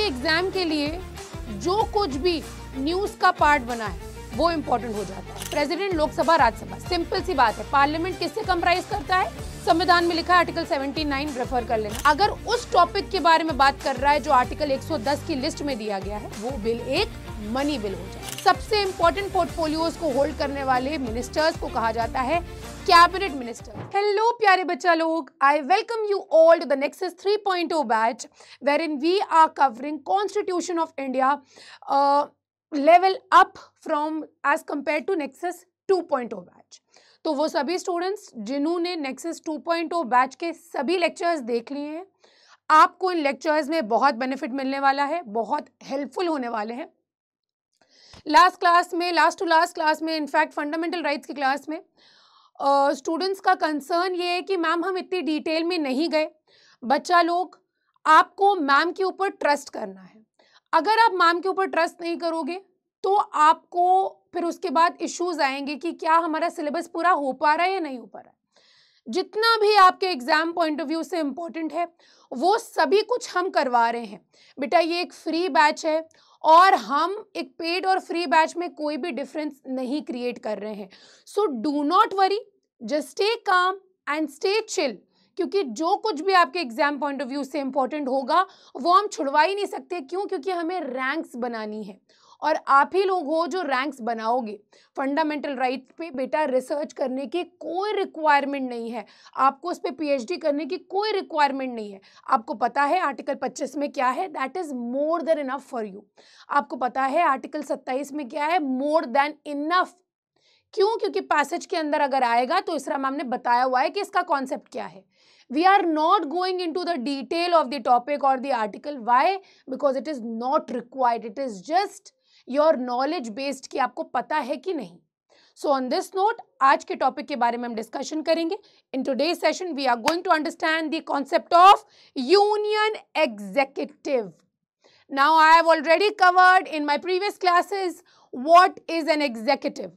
के एग्जाम के लिए जो कुछ भी न्यूज का पार्ट बना है वो इम्पोर्टेंट हो जाता है प्रेसिडेंट लोकसभा राज्यसभा सिंपल सी बात है पार्लियामेंट किससे कम्प्राइज करता है संविधान में लिखा आर्टिकल 79 रेफर कर लेना अगर उस टॉपिक के बारे में बात कर रहा है जो आर्टिकल 110 की लिस्ट में दिया गया है वो बिल एक मनी बिल हो जाए सबसे इम्पोर्टेंट पोर्टफोलियोज को होल्ड करने वाले मिनिस्टर्स को कहा जाता है कैबिनेट मिनिस्टर हेलो प्यारे बच्चा लोग I welcome you all to the Nexus 3.0 batch wherein we are covering constitution of India level up from as compare to Nexus 2.0 batch तो वो सभी स्टूडेंट्स जिन्होंने नेक्सस 2.0 बैच के सभी लेक्चर्स देख लिए हैं आपको इन लेक्चर्स में बहुत बेनिफिट मिलने वाला है बहुत हेल्पफुल होने वाले हैं लास्ट क्लास में लास्ट टू लास्ट क्लास में इनफैक्ट फंडामेंटल राइट्स की क्लास में स्टूडेंट्स uh, का कंसर्न ये है कि मैम हम इतनी डिटेल में नहीं गए बच्चा लोग आपको मैम के ऊपर ट्रस्ट करना है अगर आप मैम के ऊपर ट्रस्ट नहीं करोगे तो आपको फिर उसके बाद इश्यूज आएंगे कि क्या हमारा सिलेबस पूरा हो पा रहा है या नहीं हो पा रहा है जितना भी आपके एग्ज़ाम पॉइंट ऑफ व्यू से इम्पोर्टेंट है वो सभी कुछ हम करवा रहे हैं बेटा ये एक फ्री बैच है और हम एक पेड और फ्री बैच में कोई भी डिफरेंस नहीं क्रिएट कर रहे हैं so do not worry just stay calm and stay chill क्योंकि जो कुछ भी आपके एग्जाम पॉइंट ऑफ व्यू से इंपॉर्टेंट होगा वो हम छुड़वा ही नहीं सकते क्यों क्योंकि हमें रैंक्स बनानी है और आप ही लोग हो जो रैंक्स बनाओगे फंडामेंटल राइट पे बेटा रिसर्च करने की कोई रिक्वायरमेंट नहीं है आपको उस पर पीएचडी करने की कोई रिक्वायरमेंट नहीं है आपको पता है आर्टिकल 25 में क्या है that is more than enough for you आपको पता है आर्टिकल 27 में क्या है मोर देन इनफ क्यों क्योंकि पैसेज के अंदर अगर आएगा तो इसरा मैम ने बताया हुआ है कि इसका कॉन्सेप्ट क्या है are not going into the detail of the topic और the article why because it is not required it is just your knowledge based कि आपको पता है कि नहीं सो ऑन दिस नोट आज के टॉपिक के बारे में हम डिस्कशन करेंगे in today session we are going to understand the concept of union executive now I have already covered in my previous classes what is an executive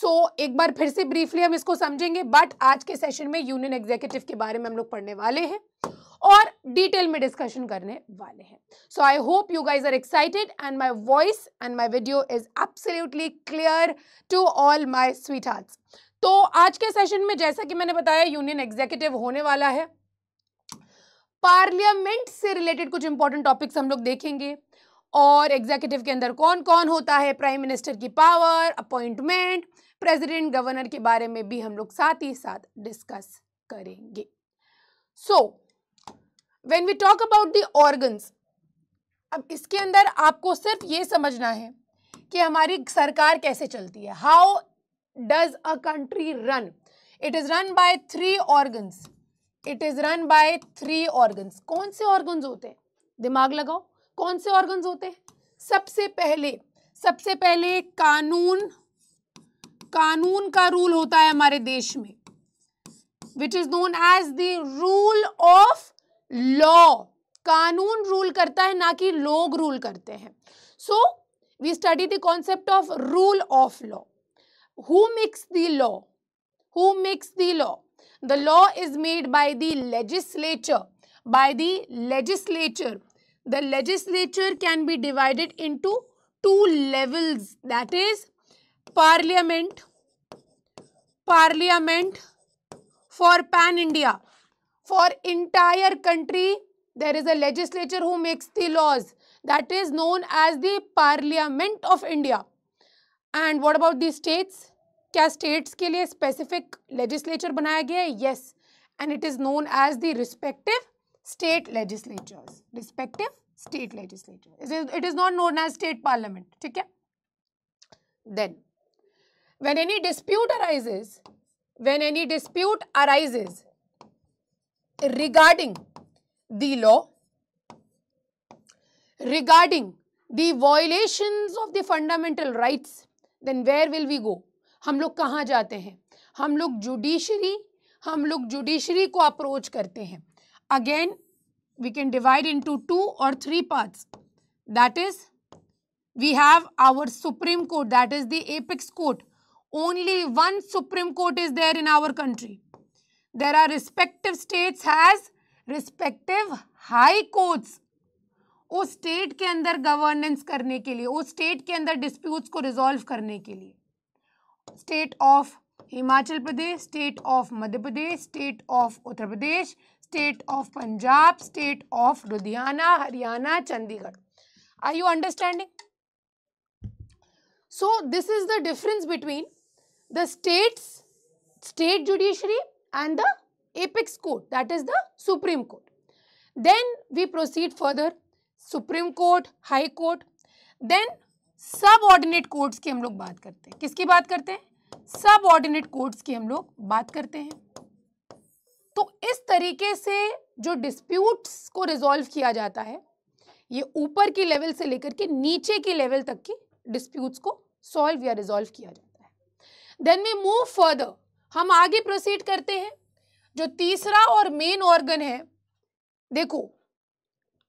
so so, एक बार फिर से ब्रीफली हम इसको समझेंगे बट आज के session में union executive के बारे में हम लोग पढ़ने वाले हैं और डिटेल में डिस्कशन करने वाले हैं so I hope you guys are excited and my voice and my video is absolutely clear to all my sweetheart तो आज के सेशन में जैसा कि मैंने बताया यूनियन एग्जीक्यूटिव होने वाला है पार्लियामेंट से रिलेटेड कुछ इंपॉर्टेंट टॉपिक्स हम लोग देखेंगे और एग्जीक्यूटिव के अंदर कौन कौन होता है प्राइम मिनिस्टर की पावर अपॉइंटमेंट प्रेसिडेंट गवर्नर के बारे में भी हम लोग साथ ही साथ डिस्कस करेंगे so when we talk about the organs अब इसके अंदर आपको सिर्फ ये समझना है कि हमारी सरकार कैसे चलती है how does a country run it is run by three organs it is run by three organs कौन से ऑर्गन्स होते हैं दिमाग लगाओ कौन से ऑर्गन्स होते हैं सबसे पहले सबसे पहले कानून कानून का रूल होता है हमारे देश में which is known as the rule of law कानून रूल करता है ना कि लोग रूल करते हैं so we study the concept of rule of law who makes the law who makes the law the law is made by the legislature by the legislature the legislature can be divided into two levels that is parliament parliament for pan india for entire country there is a legislature who makes the laws that is known as the parliament of india and what about the states क्या states के लिए specific legislature बनाया गया है yes and it is known as the respective state legislatures respective state legislature it is not known as state parliament ठीक है then when any dispute arises when any dispute arises regarding the law regarding the violations of the fundamental rights then where will we go हम लोग कहाँ जाते हैं हम लोग judiciary हम लोग जुडिशरी को अप्रोच करते हैं again we can divide into two or three parts. That is, we have our Supreme Court, that is the apex court. only one Supreme Court is there in our country. There are respective states has respective high courts. उस state के अंदर governance करने के लिए उस state के अंदर disputes को रिजॉल्व करने के लिए state of Himachal Pradesh state of Madhya Pradesh state of Uttar Pradesh state of Punjab state of Ludhiana Haryana Chandigarh are you understanding so this is the difference between the states, state judiciary and the apex court that is the Supreme Court. Then we proceed further Supreme Court, High Court, then subordinate courts की हम लोग बात करते हैं किसकी बात करते हैं सबऑर्डिनेट कोर्ट्स की हम लोग बात करते हैं तो इस तरीके से जो डिस्प्यूट्स को रिजॉल्व किया जाता है ये ऊपर की लेवल से लेकर के नीचे की लेवल तक की डिस्प्यूट्स को सॉल्व या रिजॉल्व किया जाता है देन वी मूव फर्दर हम आगे प्रोसीड करते हैं जो तीसरा और मेन ऑर्गन है देखो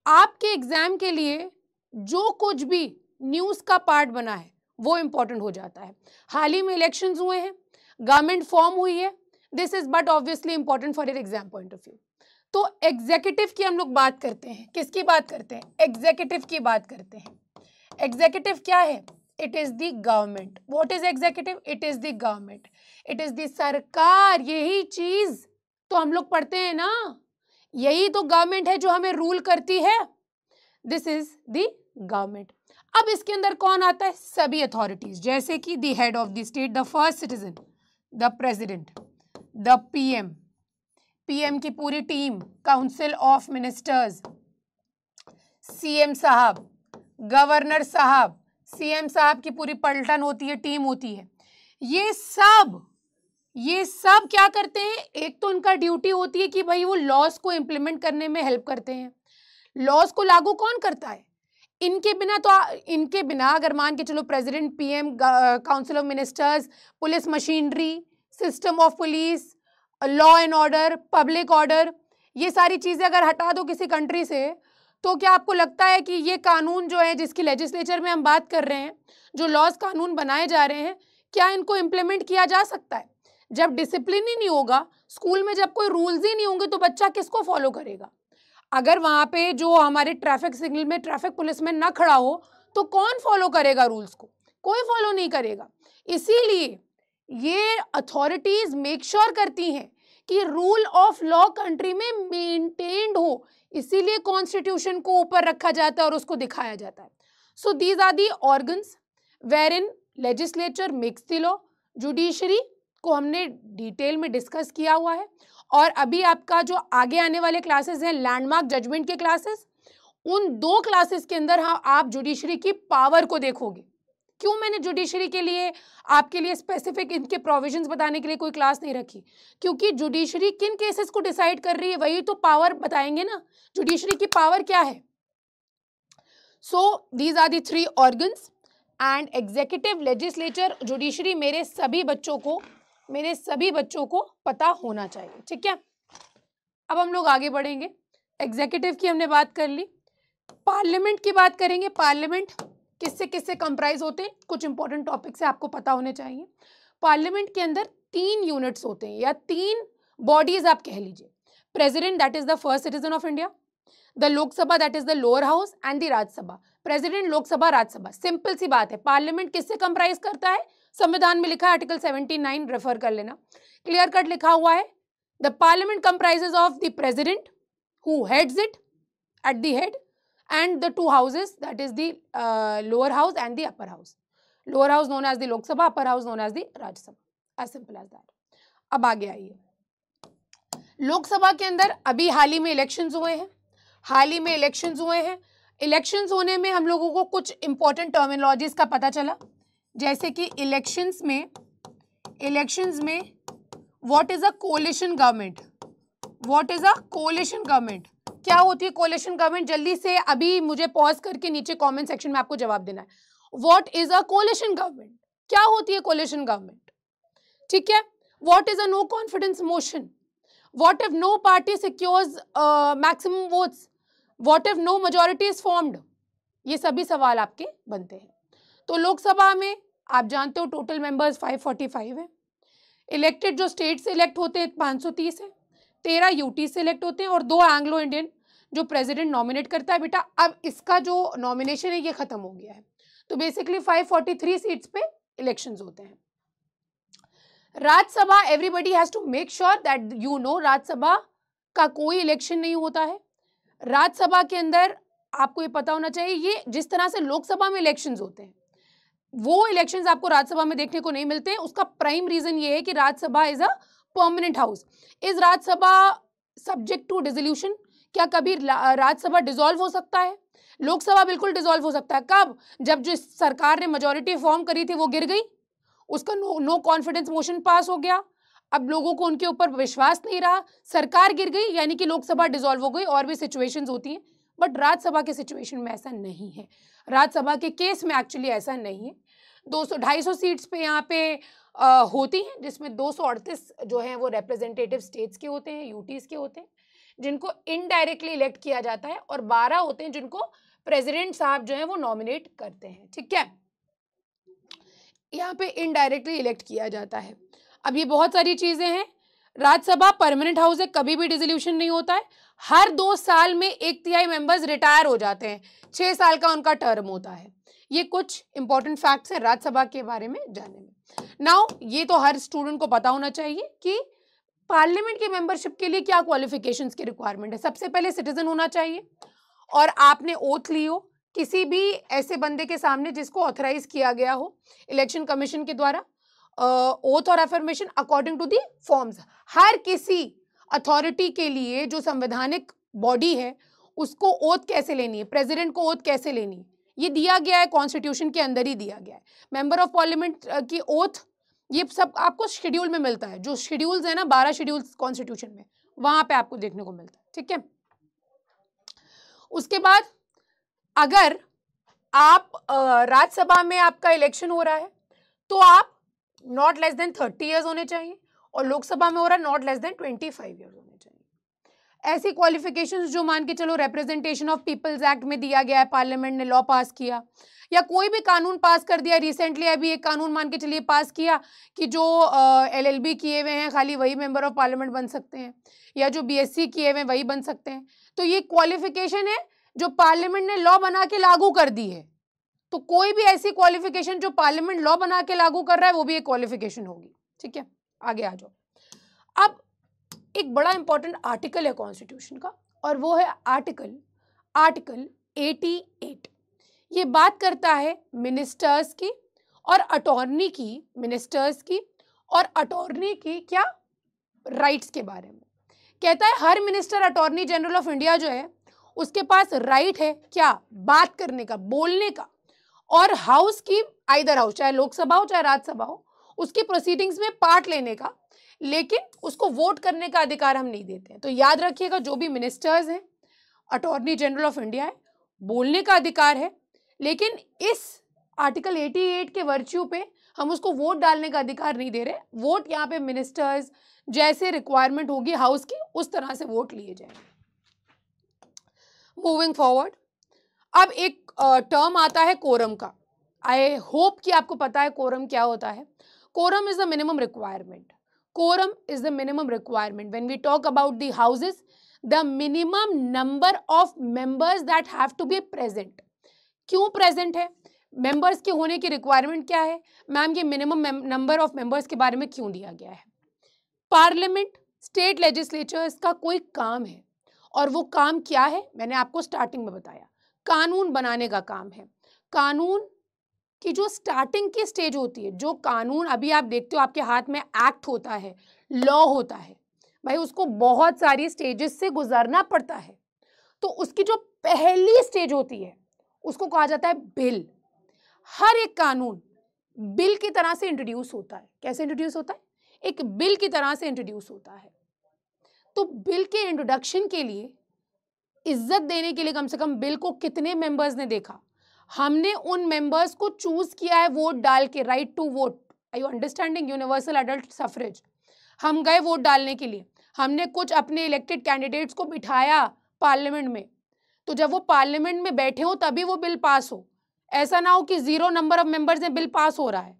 आपके एग्जाम के लिए जो कुछ भी न्यूज़ का पार्ट बना है वो इम्पॉर्टेंट हो जाता है हाल ही में इलेक्शंस हुए हैं गवर्नमेंट फॉर्म हुई है this is but obviously important for exam point of view तो एग्जेक्यूटिव की हम लोग बात करते हैं किसकी बात करते हैं एग्जेक्यूटिव की बात करते हैं एग्जेक्यूटिव क्या है it is the government what is executive it is the government it is the सरकार यही चीज तो हम लोग पढ़ते हैं ना यही तो गवर्नमेंट है जो हमें रूल करती है दिस इज द गवर्नमेंट अब इसके अंदर कौन आता है सभी अथॉरिटीज जैसे कि the head of the state the first citizen the president the PM PM की पूरी team council of ministers CM साहब गवर्नर साहब सीएम साहब की पूरी पलटन होती है टीम होती है ये सब ये सब क्या करते हैं एक तो उनका ड्यूटी होती है कि भाई वो लॉस को इम्प्लीमेंट करने में हेल्प करते हैं लॉस को लागू कौन करता है इनके बिना तो इनके बिना अगर मान के चलो president PM council of ministers police machinery system of police law and order public order ये सारी चीज़ें अगर हटा दो किसी कंट्री से तो क्या आपको लगता है कि ये कानून जो है जिसकी लेजिस्लेचर में हम बात कर रहे हैं जो लॉज कानून बनाए जा रहे हैं क्या इनको इम्प्लीमेंट किया जा सकता है जब डिसिप्लिन ही नहीं होगा स्कूल में जब कोई रूल्स ही नहीं होंगे तो बच्चा किसको फॉलो करेगा अगर वहाँ पे जो हमारे ट्रैफिक सिग्नल में ट्रैफिक पुलिस में ना खड़ा हो तो कौन फॉलो करेगा रूल्स को कोई फॉलो नहीं करेगा इसीलिए ये अथॉरिटीज़ मेक श्योर करती हैं कि रूल ऑफ लॉ कंट्री में मेंटेन्ड हो इसीलिए कॉन्स्टिट्यूशन को ऊपर रखा जाता है और उसको दिखाया जाता है so these are the organs wherein legislature makes the law judiciary को हमने डिटेल में डिस्कस किया हुआ है और अभी आपका जो आगे आने वाले क्लासेस हैं लैंडमार्क जजमेंट के क्लासेस उन दो क्लासेस के अंदर हाँ आप जुडिशरी की पावर को देखोगे क्यों मैंने जुडिशरी के लिए आपके लिए स्पेसिफिक इनके प्रोविजंस बताने के लिए कोई क्लास नहीं रखी क्योंकि जुडिशरी किन केसेस को डिसाइड कर रही है वही तो पावर बताएंगे ना जुडिशरी की पावर क्या है so these are the three organs and executive legislature judiciary मेरे सभी बच्चों को मेरे सभी बच्चों को पता होना चाहिए ठीक है अब हम लोग आगे बढ़ेंगे एग्जीक्यूटिव की हमने बात कर ली पार्लियामेंट की बात करेंगे पार्लियामेंट किससे किससे कंप्राइज होते हैं कुछ इंपॉर्टेंट टॉपिक से आपको पता होने चाहिए पार्लियामेंट के अंदर तीन यूनिट्स होते हैं या तीन बॉडीज आप कह लीजिए president that is the first citizen of India the Lok Sabha that is the lower house and the Rajya Sabha president Lok Sabha Rajya Sabha simple सी बात है पार्लियामेंट किससे कंप्राइज करता है संविधान में लिखा है आर्टिकल 79 रेफर कर लेना क्लियर कट लिखा हुआ है the parliament comprises of the president who heads it at the head and the two houses that is the uh, lower house and the upper house. Lower house known as the Lok Sabha, upper house known as the Rajya Sabha. As simple as that. अब आगे आइए लोकसभा के अंदर अभी हाल ही में elections हुए हैं हाल ही में इलेक्शंस हुए हैं इलेक्शंस होने में हम लोगों को कुछ इंपॉर्टेंट टर्मिनोलॉजीज का पता चला जैसे कि इलेक्शंस में इलेक्शंस में what is a coalition government what is a coalition government क्या होती है कोलेशन गवर्नमेंट जल्दी से अभी मुझे पॉज करके नीचे कमेंट सेक्शन में आपको जवाब देना है what is a coalition government क्या होती है कोलेशन गवर्नमेंट ठीक है what is a no confidence motion what if no party secures maximum votes what if no majority is formed ये सभी सवाल आपके बनते हैं तो लोकसभा में आप जानते हो टोटल मेंबर्स 545 है इलेक्टेड जो स्टेट से इलेक्ट होते हैं 530 है तेरह यूटी सेलेक्ट होते हैं और दो एंग्लो इंडियन जो प्रेसिडेंट नॉमिनेट करता है बेटा अब इसका जो नॉमिनेशन है ये ख़त्म हो गया है तो बेसिकली 543 सीट्स पे इलेक्शंस होते हैं Rajya Sabha everybody has to make sure that you know Rajya Sabha का कोई इलेक्शन नहीं होता है राज्यसभा के अंदर आपको ये पता होना चाहिए ये जिस तरह से लोकसभा में इलेक्शन होते हैं वो इलेक्शंस आपको राज्यसभा में देखने को नहीं मिलते हैं उसका प्राइम रीज़न ये है कि Rajya Sabha is a permanent house is Rajya Sabha subject to dissolution क्या कभी राज्यसभा डिजोल्व हो सकता है लोकसभा बिल्कुल डिजोल्व हो सकता है कब जब जो सरकार ने मेजोरिटी फॉर्म करी थी वो गिर गई उसका नो कॉन्फिडेंस मोशन पास हो गया अब लोगों को उनके ऊपर विश्वास नहीं रहा सरकार गिर गई यानी कि लोकसभा डिसॉल्व हो गई और भी सिचुएशंस होती हैं बट राज्यसभा के सिचुएशन में ऐसा नहीं है राज्यसभा के केस में एक्चुअली ऐसा नहीं है दो सौ ढाई सौ सीट्स पे यहाँ पे होती हैं जिसमें दो जो हैं वो रिप्रेजेंटेटिव स्टेट्स के होते हैं यूटीज़ के होते हैं जिनको इनडायरेक्टली इलेक्ट किया जाता है और बारह होते हैं जिनको प्रेसिडेंट साहब जो है वो नॉमिनेट करते हैं ठीक है यहाँ पे इनडायरेक्टली इलेक्ट किया जाता है अब ये बहुत सारी चीज़ें हैं राज्यसभा परमानेंट हाउस है कभी भी डिजोल्यूशन नहीं होता है हर दो साल में एक तिहाई मेंबर्स रिटायर हो जाते हैं छः साल का उनका टर्म होता है ये कुछ इंपॉर्टेंट फैक्ट्स हैं राज्यसभा के बारे में जानने में नाउ ये तो हर स्टूडेंट को पता होना चाहिए कि पार्लियामेंट की मेंबरशिप के लिए क्या क्वालिफिकेशन की रिक्वायरमेंट है सबसे पहले सिटीजन होना चाहिए और आपने ओथ ली हो किसी भी ऐसे बंदे के सामने जिसको ऑथराइज किया गया हो इलेक्शन कमीशन के द्वारा ओथ और affirmation according to the forms हर किसी अथॉरिटी के लिए जो संवैधानिक बॉडी है उसको ओथ कैसे लेनी है प्रेसिडेंट को ओथ कैसे लेनी है ये दिया गया है कॉन्स्टिट्यूशन के अंदर ही दिया गया है मेंबर ऑफ पार्लियामेंट की ओथ ये सब आपको शेड्यूल में मिलता है जो शेड्यूल्स है ना बारह शेड्यूल कॉन्स्टिट्यूशन में वहां पे आपको देखने को मिलता है ठीक है उसके बाद अगर आप राज्यसभा में आपका इलेक्शन हो रहा है तो आप not less than thirty years होने चाहिए और लोकसभा में हो रहा है not less than twenty five years ऐसी क्वालिफिकेशंस जो मान के चलो रिप्रेजेंटेशन ऑफ पीपल्स एक्ट में दिया गया है पार्लियामेंट ने लॉ पास किया या कोई भी कानून पास कर दिया रिसेंटली अभी एक कानून मान के चलिए पास किया कि जो एल एलएलबी किए हुए हैं खाली वही मेंबर ऑफ पार्लियामेंट बन सकते हैं या जो बीएससी किए हुए हैं वही बन सकते हैं तो ये क्वालिफिकेशन है जो पार्लियामेंट ने लॉ बना के लागू कर दी है तो कोई भी ऐसी क्वालिफिकेशन जो पार्लियामेंट लॉ बना के लागू कर रहा है वो भी एक क्वालिफिकेशन होगी ठीक है आगे आ जाओ अब एक बड़ा इंपॉर्टेंट आर्टिकल है कॉन्स्टिट्यूशन का और वो है आर्टिकल आर्टिकल 88 ये बात करता है मिनिस्टर्स की और अटॉर्नी की मिनिस्टर्स की और अटॉर्नी की क्या राइट्स के बारे में कहता है हर minister attorney general of India जो है उसके पास राइट है क्या बात करने का बोलने का और हाउस की आइदर हाउस चाहे लोकसभा हो चाहे राज्यसभा हो उसकी प्रोसीडिंग्स में पार्ट लेने का लेकिन उसको वोट करने का अधिकार हम नहीं देते हैं तो याद रखिएगा जो भी मिनिस्टर्स हैं अटॉर्नी जनरल ऑफ इंडिया है बोलने का अधिकार है लेकिन इस आर्टिकल 88 के वर्च्यू पे हम उसको वोट डालने का अधिकार नहीं दे रहे वोट यहाँ पे मिनिस्टर्स जैसे रिक्वायरमेंट होगी हाउस की उस तरह से वोट लिए जाएंगे मूविंग फॉरवर्ड अब एक टर्म आता है कोरम का आई होप कि आपको पता है कोरम क्या होता है quorum is the minimum requirement quorum is the minimum requirement when we talk about the houses the minimum number of members that have to be present क्यों प्रेजेंट है मेंबर्स के होने की रिक्वायरमेंट क्या है मैम ये मिनिमम नंबर ऑफ मेंबर्स के बारे में क्यों दिया गया है पार्लियामेंट स्टेट लेजिस्लेचर्स का कोई काम है और वो काम क्या है मैंने आपको स्टार्टिंग में बताया कानून बनाने का काम है कानून कि जो स्टार्टिंग की स्टेज होती है जो कानून अभी आप देखते हो आपके हाथ में एक्ट होता है लॉ होता है भाई उसको बहुत सारी स्टेजेस से गुजरना पड़ता है तो उसकी जो पहली स्टेज होती है उसको कहा जाता है बिल हर एक कानून बिल की तरह से इंट्रोड्यूस होता है कैसे इंट्रोड्यूस होता है एक बिल की तरह से इंट्रोड्यूस होता है तो बिल के इंट्रोडक्शन के लिए इज्जत देने के लिए कम से कम बिल को कितने मेंबर्स ने देखा हमने उन मेंबर्स को चूज किया है वोट डाल के right to vote I you understanding universal adult suffrage हम गए वोट डालने के लिए हमने कुछ अपने इलेक्टेड कैंडिडेट्स को बिठाया पार्लियामेंट में तो जब वो पार्लियामेंट में बैठे हो तभी वो बिल पास हो ऐसा ना हो कि जीरो नंबर ऑफ मेंबर्स में बिल पास हो रहा है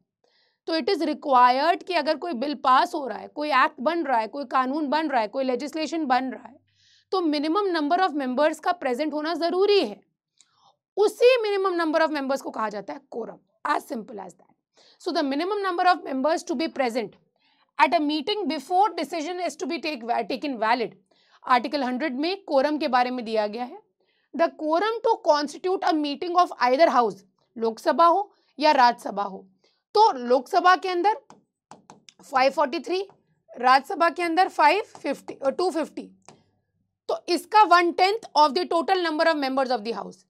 तो इट इज़ रिक्वायर्ड कि अगर कोई बिल पास हो रहा है कोई एक्ट बन रहा है कोई कानून बन रहा है कोई लेजिस्लेशन बन रहा है तो मिनिमम नंबर ऑफ मेंबर्स का प्रेजेंट होना ज़रूरी है उसी मिनिमम नंबर ऑफ मेंबर्स को कहा जाता है quorum as simple as that so the minimum number of members to be present at a meeting before decision is to be take take in valid article 100 में quorum के बारे में दिया गया है the quorum to constitute a meeting of either house Lok Sabha हो या राज्यसभा हो तो लोकसभा के अंदर 543 राज्यसभा के अंदर 550 250 तो इसका one tenth of the total number of members of the house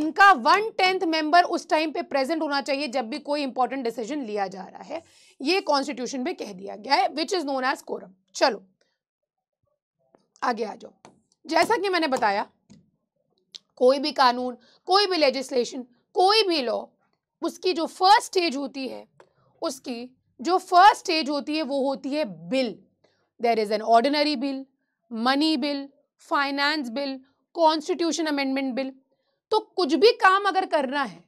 इनका वन टेंथ मेंबर उस टाइम पे प्रेजेंट होना चाहिए जब भी कोई इंपॉर्टेंट डिसीजन लिया जा रहा है ये कॉन्स्टिट्यूशन में कह दिया गया है which is known as quorum चलो आगे आ जाओ जैसा कि मैंने बताया कोई भी कानून कोई भी लेजिस्लेशन कोई भी लॉ उसकी जो फर्स्ट स्टेज होती है उसकी जो फर्स्ट स्टेज होती है वो होती है bill there is an ordinary bill money bill finance bill constitution amendment bill तो कुछ भी काम अगर करना है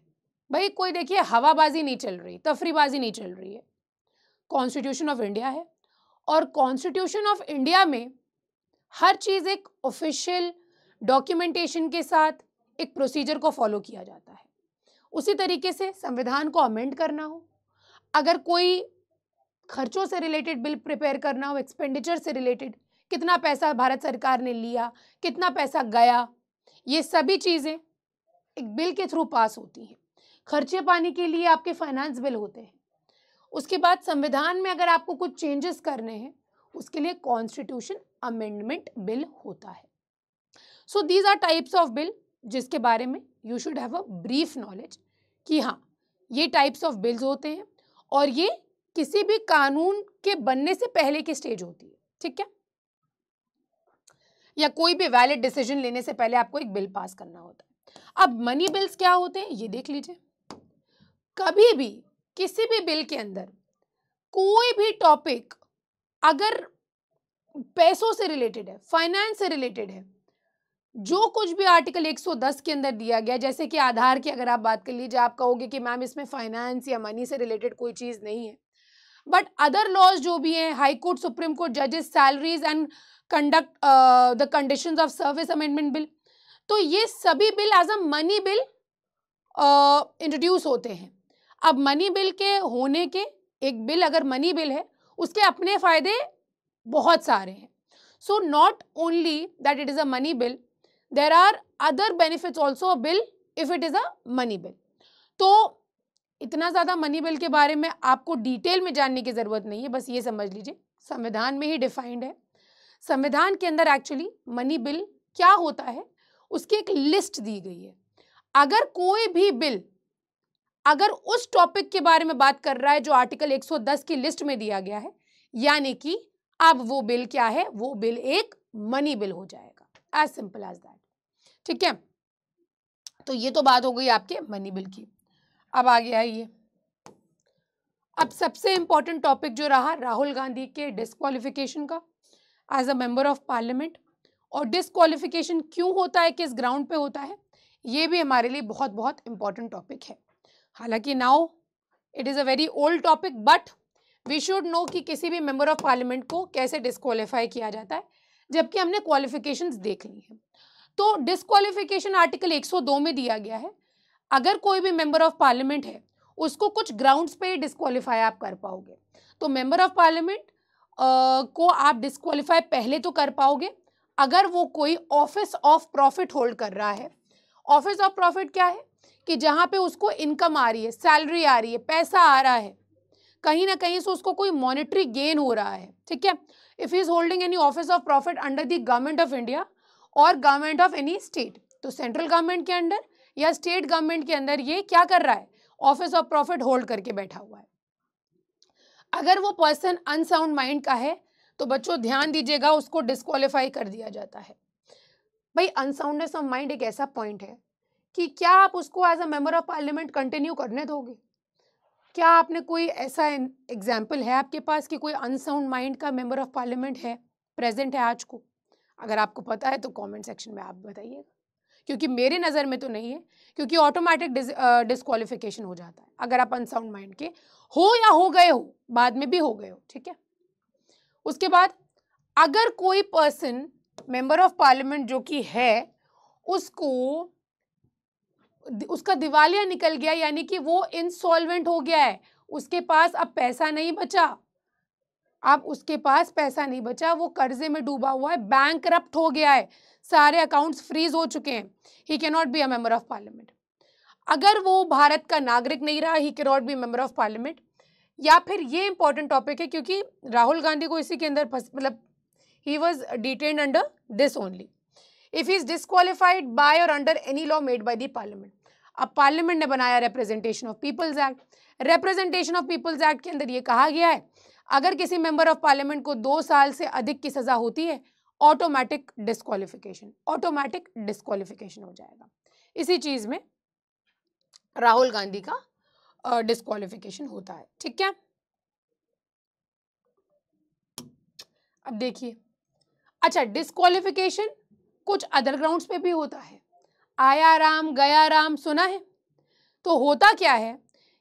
भाई कोई देखिए हवाबाजी नहीं चल रही तफरीबाजी नहीं चल रही है कॉन्स्टिट्यूशन ऑफ इंडिया है और कॉन्स्टिट्यूशन ऑफ इंडिया में हर चीज़ एक ऑफिशियल डॉक्यूमेंटेशन के साथ एक प्रोसीजर को फॉलो किया जाता है उसी तरीके से संविधान को अमेंड करना हो अगर कोई खर्चों से रिलेटेड बिल प्रिपेयर करना हो एक्सपेंडिचर से रिलेटेड कितना पैसा भारत सरकार ने लिया कितना पैसा गया ये सभी चीज़ें एक बिल के थ्रू पास होती हैं खर्चे पाने के लिए आपके फाइनेंस बिल होते हैं उसके बाद संविधान में अगर आपको कुछ चेंजेस करने हैं उसके लिए कॉन्स्टिट्यूशन अमेंडमेंट बिल होता है so these are types of bill जिसके बारे में you should have a brief knowledge कि हाँ ये टाइप्स ऑफ बिल्स होते हैं और ये किसी भी कानून के बनने से पहले की स्टेज होती है ठीक है या कोई भी वैलिड डिसीजन लेने से पहले आपको एक बिल पास करना होता है अब मनी बिल्स क्या होते हैं ये देख लीजिए कभी भी किसी भी बिल के अंदर कोई भी टॉपिक अगर पैसों से रिलेटेड है फाइनेंस से रिलेटेड है जो कुछ भी आर्टिकल 110 के अंदर दिया गया जैसे कि आधार की अगर आप बात कर लीजिए आप कहोगे कि मैम इसमें फाइनेंस या मनी से रिलेटेड कोई चीज़ नहीं है बट अदर लॉज जो भी हैं हाई कोर्ट सुप्रीम कोर्ट जजेस salaries and conduct the conditions of service amendment bill तो ये सभी bill as a money bill introduce होते हैं अब मनी बिल के होने के एक बिल अगर मनी बिल है उसके अपने फ़ायदे बहुत सारे हैं so not only that it is a money bill there are other benefits also a bill if it is a money bill तो इतना ज़्यादा मनी बिल के बारे में आपको डिटेल में जानने की ज़रूरत नहीं है बस ये समझ लीजिए संविधान में ही डिफाइंड है संविधान के अंदर एक्चुअली मनी बिल क्या होता है उसकी एक लिस्ट दी गई है अगर कोई भी बिल अगर उस टॉपिक के बारे में बात कर रहा है जो आर्टिकल 110 की लिस्ट में दिया गया है यानी कि अब वो बिल क्या है वो बिल एक मनी बिल हो जाएगा एज सिंपल एज दैट ठीक है तो ये तो बात हो गई आपके मनी बिल की अब आ गया ये अब सबसे इंपॉर्टेंट टॉपिक जो रहा राहुल गांधी के डिस्कालिफिकेशन का as a member of parliament और डिसक्वालिफिकेशन क्यों होता है किस ग्राउंड पे होता है ये भी हमारे लिए बहुत बहुत इंपॉर्टेंट टॉपिक है हालांकि now it is a very old topic but we should know कि किसी भी मेम्बर ऑफ पार्लियामेंट को कैसे डिसक्वालीफाई किया जाता है जबकि हमने क्वालिफिकेशन देख ली हैं तो डिसक्वालिफिकेशन आर्टिकल 102 में दिया गया है अगर कोई भी मेम्बर ऑफ पार्लियामेंट है उसको कुछ ग्राउंड्स पे डिसक्वालीफाई आप कर पाओगे तो मेम्बर ऑफ पार्लियामेंट को आप डिसक्वालीफाई पहले तो कर पाओगे अगर वो कोई ऑफिस ऑफ प्रॉफिट होल्ड कर रहा है ऑफिस ऑफ प्रॉफिट क्या है कि जहाँ पे उसको इनकम आ रही है सैलरी आ रही है पैसा आ रहा है कहीं ना कहीं से उसको कोई मॉनिटरी गेन हो रहा है ठीक है if is holding any office of profit under the government of India और गवर्नमेंट ऑफ एनी स्टेट तो सेंट्रल गवर्नमेंट के अंडर या स्टेट गवर्नमेंट के अंदर ये क्या कर रहा है ऑफिस ऑफ प्रॉफिट होल्ड करके बैठा हुआ है अगर वो पर्सन अनसाउंड माइंड का है तो बच्चों ध्यान दीजिएगा उसको डिस्कालीफाई कर दिया जाता है भाई अनसाउंडनेस ऑफ माइंड एक ऐसा पॉइंट है कि क्या आप उसको as a member of parliament continue करने दोगे क्या आपने कोई ऐसा एग्जाम्पल है आपके पास कि कोई अनसाउंड माइंड का मेंबर ऑफ पार्लियामेंट है प्रेजेंट है आज को अगर आपको पता है तो कमेंट सेक्शन में आप बताइएगा क्योंकि मेरे नज़र में तो नहीं है क्योंकि ऑटोमेटिक डिस्कालिफिकेशन हो जाता है अगर आप अनसाउंड माइंड के हो या हो गए हो बाद में भी हो गए हो ठीक है उसके बाद अगर कोई पर्सन मेंबर ऑफ पार्लियामेंट जो कि है उसको उसका दिवालिया निकल गया यानी कि वो इंसॉल्वेंट हो गया है उसके पास अब पैसा नहीं बचा अब उसके पास पैसा नहीं बचा वो कर्जे में डूबा हुआ है बैंक करप्ट हो गया है सारे अकाउंट्स फ्रीज हो चुके हैं he can not be a member of parliament अगर वो भारत का नागरिक नहीं रहा he can not be member of parliament या फिर ये इंपॉर्टेंट टॉपिक है क्योंकि राहुल गांधी को इसी के अंदर फंस मतलब he was detain under this only if is disqualified by or under any law made by the parliament अब पार्लियामेंट ने बनाया representation of peoples act representation of peoples act के अंदर ये कहा गया है अगर किसी मेंबर ऑफ पार्लियामेंट को दो साल से अधिक की सजा होती है ऑटोमेटिक डिस्कालिफिकेशन ऑटोमेटिक डिस्कालिफिकेशन हो जाएगा इसी चीज में राहुल गांधी का डिस्कालिफिकेशन होता है ठीक है अब देखिए अच्छा डिस्कालिफिकेशन कुछ अदर ग्राउंड्स पे भी होता है आया राम गया राम सुना है तो होता क्या है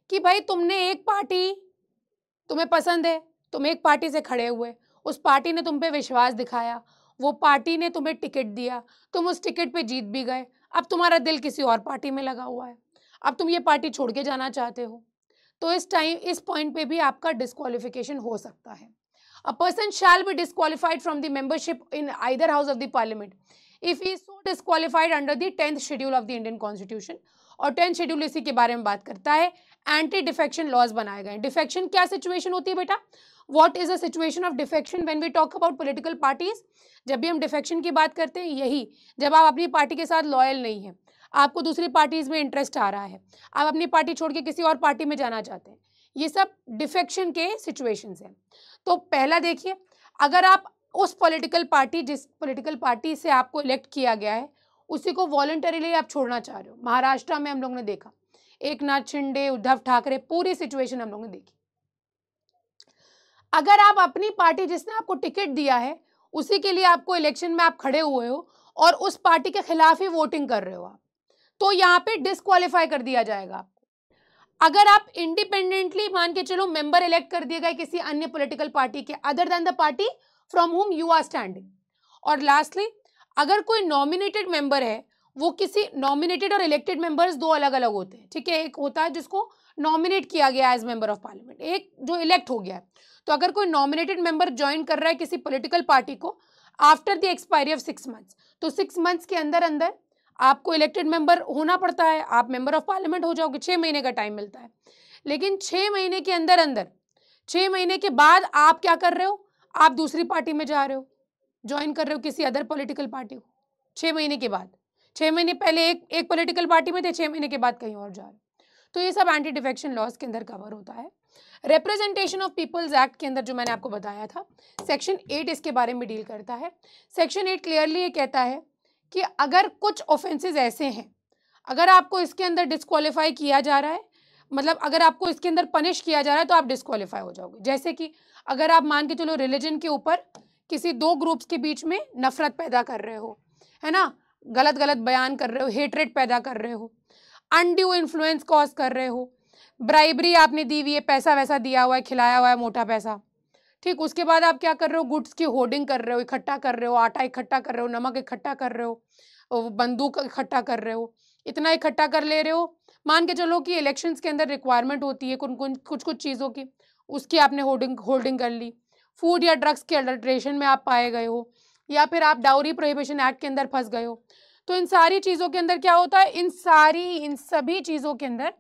कि भाई तुमने एक पार्टी तुम्हें पसंद है तुम एक पार्टी से खड़े हुए उस पार्टी ने तुम पे विश्वास दिखाया वो पार्टी ने तुम्हें टिकट दिया तुम उस टिकट पे जीत भी गए अब तुम्हारा दिल किसी और पार्टी में लगा हुआ है अब तुम ये पार्टी छोड़ के जाना चाहते हो तो इस टाइम इस पॉइंट पे भी आपका डिस्कालिफिकेशन हो सकता है a person shall be disqualified from the membership in either house of the parliament if he so disqualified under the tenth schedule of the Indian constitution और टेंथ शेड्यूल इसी के बारे में बात करता है एंटी डिफेक्शन लॉज बनाए गए डिफेक्शन क्या सिचुएशन होती है बेटा what is the situation of defection when we talk about political parties जब भी हम डिफेक्शन की बात करते हैं यही जब आप अपनी पार्टी के साथ लॉयल नहीं है आपको दूसरी पार्टीज़ में इंटरेस्ट आ रहा है आप अपनी पार्टी छोड़ के किसी और पार्टी में जाना चाहते हैं ये सब डिफेक्शन के सिचुएशंस हैं तो पहला देखिए अगर आप उस पॉलिटिकल पार्टी जिस पॉलिटिकल पार्टी से आपको इलेक्ट किया गया है उसी को वॉलेंटरीली आप छोड़ना चाह रहे हो महाराष्ट्र में हम लोगों ने देखा एक नाथ शिंडे उद्धव ठाकरे पूरी सिचुएशन हम लोग ने देखी अगर आप अपनी पार्टी जिसने आपको टिकट दिया है उसी के लिए आपको इलेक्शन में आप खड़े हुए हो और उस पार्टी के खिलाफ ही वोटिंग कर रहे हो आप तो यहां पे डिस्कालीफाई कर दिया जाएगा आपको अगर आप इंडिपेंडेंटली मान के चलो मेंबर इलेक्ट कर दिए गए किसी अन्य पॉलिटिकल पार्टी के other than the party from whom you are standing और लास्टली अगर कोई नॉमिनेटेड मेंबर है वो किसी नॉमिनेटेड और इलेक्टेड मेंबर्स दो अलग अलग होते हैं ठीक है एक होता है जिसको नॉमिनेट किया गया एज मेंबर ऑफ पार्लियामेंट एक जो इलेक्ट हो गया है तो अगर कोई नॉमिनेटेड मेंबर ज्वाइन कर रहा है किसी पॉलिटिकल पार्टी को after the expiry of six months तो सिक्स मंथ्स के अंदर अंदर आपको इलेक्टेड मेंबर होना पड़ता है आप मेंबर ऑफ पार्लियामेंट हो जाओगे छः महीने का टाइम मिलता है लेकिन छः महीने के अंदर अंदर छः महीने के बाद आप क्या कर रहे हो आप दूसरी पार्टी में जा रहे हो ज्वाइन कर रहे हो किसी अदर पॉलिटिकल पार्टी को छः महीने के बाद छः महीने पहले एक एक पॉलिटिकल पार्टी में थे छः महीने के बाद कहीं और जा रहे हो तो ये सब एंटी डिफेक्शन लॉज के अंदर कवर होता है रिप्रेजेंटेशन ऑफ पीपल्स एक्ट के अंदर जो मैंने आपको बताया था सेक्शन एट इसके बारे में डील करता है सेक्शन एट क्लियरली ये कहता है कि अगर कुछ ऑफेंसेस ऐसे हैं अगर आपको इसके अंदर डिस्कवालीफाई किया जा रहा है मतलब अगर आपको इसके अंदर पनिश किया जा रहा है तो आप डिस्कवालीफाई हो जाओगे जैसे कि अगर आप मान के चलो रिलीजन के ऊपर किसी दो ग्रुप्स के बीच में नफरत पैदा कर रहे हो है ना गलत गलत बयान कर रहे हो हेटरेट पैदा कर रहे हो अनड्यू इन्फ्लुएंस कॉज कर रहे हो ब्राइबरी आपने दी हुई है पैसा वैसा दिया हुआ है खिलाया हुआ है मोटा पैसा ठीक उसके बाद आप क्या कर रहे हो गुड्स की होर्डिंग कर रहे हो इकट्ठा कर रहे हो आटा इकट्ठा कर रहे हो नमक इकट्ठा कर रहे हो बंदूक इकट्ठा कर रहे हो इतना इकट्ठा कर ले रहे हो मान के चलो कि इलेक्शंस के अंदर रिक्वायरमेंट होती है कुछ कुछ कुछ चीज़ों की उसकी आपने होर्डिंग होल्डिंग कर ली फूड या ड्रग्स के अल्ट्रेशन में आप पाए गए हो या फिर आप डाउरी प्रोहिबिशन एक्ट के अंदर फंस गए हो तो इन सारी चीज़ों के अंदर क्या होता है इन सारी इन सभी चीज़ों के अंदर